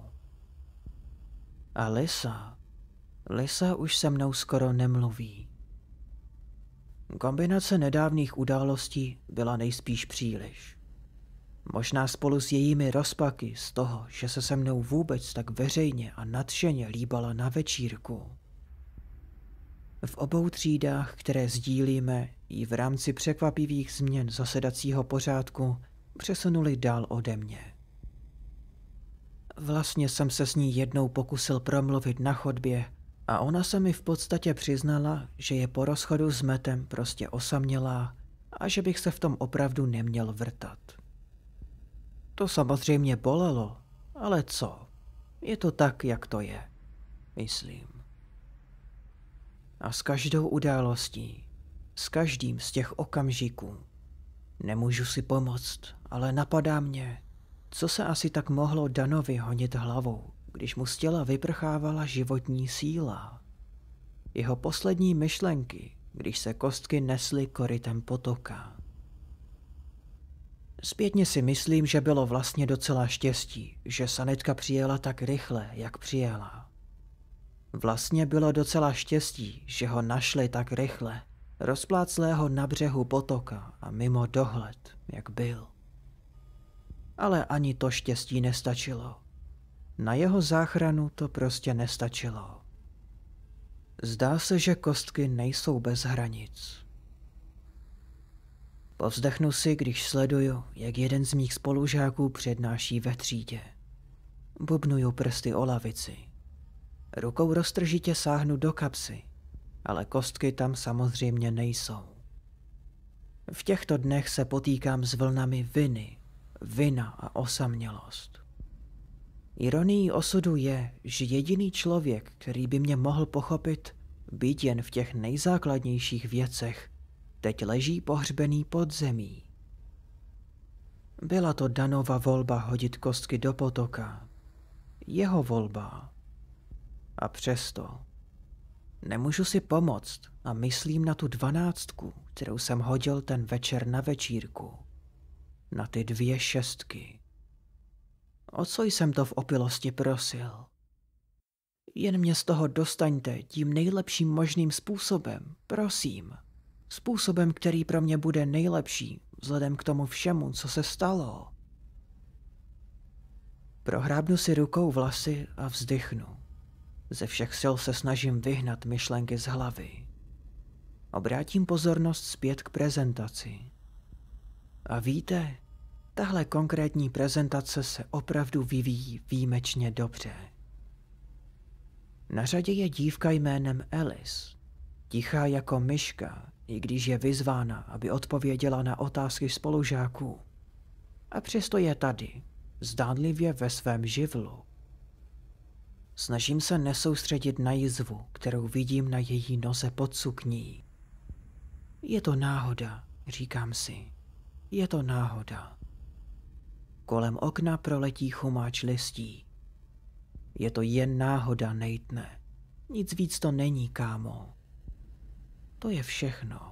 A Lisa, Lisa už se mnou skoro nemluví. Kombinace nedávných událostí byla nejspíš příliš. Možná spolu s jejími rozpaky z toho, že se se mnou vůbec tak veřejně a nadšeně líbala na večírku. V obou třídách, které sdílíme, ji v rámci překvapivých změn zasedacího pořádku přesunuli dál ode mě. Vlastně jsem se s ní jednou pokusil promluvit na chodbě, a ona se mi v podstatě přiznala, že je po rozchodu s metem prostě osamělá a že bych se v tom opravdu neměl vrtat. To samozřejmě bolelo, ale co? Je to tak, jak to je, myslím. A s každou událostí, s každým z těch okamžiků, nemůžu si pomoct, ale napadá mě, co se asi tak mohlo Danovi honit hlavou když mu z těla vyprchávala životní síla. Jeho poslední myšlenky, když se kostky nesly korytem potoka. Zpětně si myslím, že bylo vlastně docela štěstí, že sanitka přijela tak rychle, jak přijela. Vlastně bylo docela štěstí, že ho našli tak rychle, rozpláclého na břehu potoka a mimo dohled, jak byl. Ale ani to štěstí nestačilo. Na jeho záchranu to prostě nestačilo. Zdá se, že kostky nejsou bez hranic. Povzdechnu si, když sleduju, jak jeden z mých spolužáků přednáší ve třídě. Bubnuju prsty o lavici. Rukou roztržitě sáhnu do kapsy, ale kostky tam samozřejmě nejsou. V těchto dnech se potýkám s vlnami viny, vina a osamělost. Ironií osudu je, že jediný člověk, který by mě mohl pochopit, být jen v těch nejzákladnějších věcech, teď leží pohřbený pod zemí. Byla to Danova volba hodit kostky do potoka. Jeho volba. A přesto. Nemůžu si pomoct a myslím na tu dvanáctku, kterou jsem hodil ten večer na večírku. Na ty dvě šestky. O co jsem to v opilosti prosil? Jen mě z toho dostaňte tím nejlepším možným způsobem, prosím. Způsobem, který pro mě bude nejlepší, vzhledem k tomu všemu, co se stalo. Prohrábnu si rukou vlasy a vzdychnu. Ze všech sil se snažím vyhnat myšlenky z hlavy. Obrátím pozornost zpět k prezentaci. A víte, Tahle konkrétní prezentace se opravdu vyvíjí výjimečně dobře. Na řadě je dívka jménem Ellis. Tichá jako myška, i když je vyzvána, aby odpověděla na otázky spolužáků. A přesto je tady, zdánlivě ve svém živlu. Snažím se nesoustředit na jizvu, kterou vidím na její noze pod sukní. Je to náhoda, říkám si. Je to náhoda. Kolem okna proletí chumáč listí. Je to jen náhoda, Nejtne. Nic víc to není, kámo. To je všechno.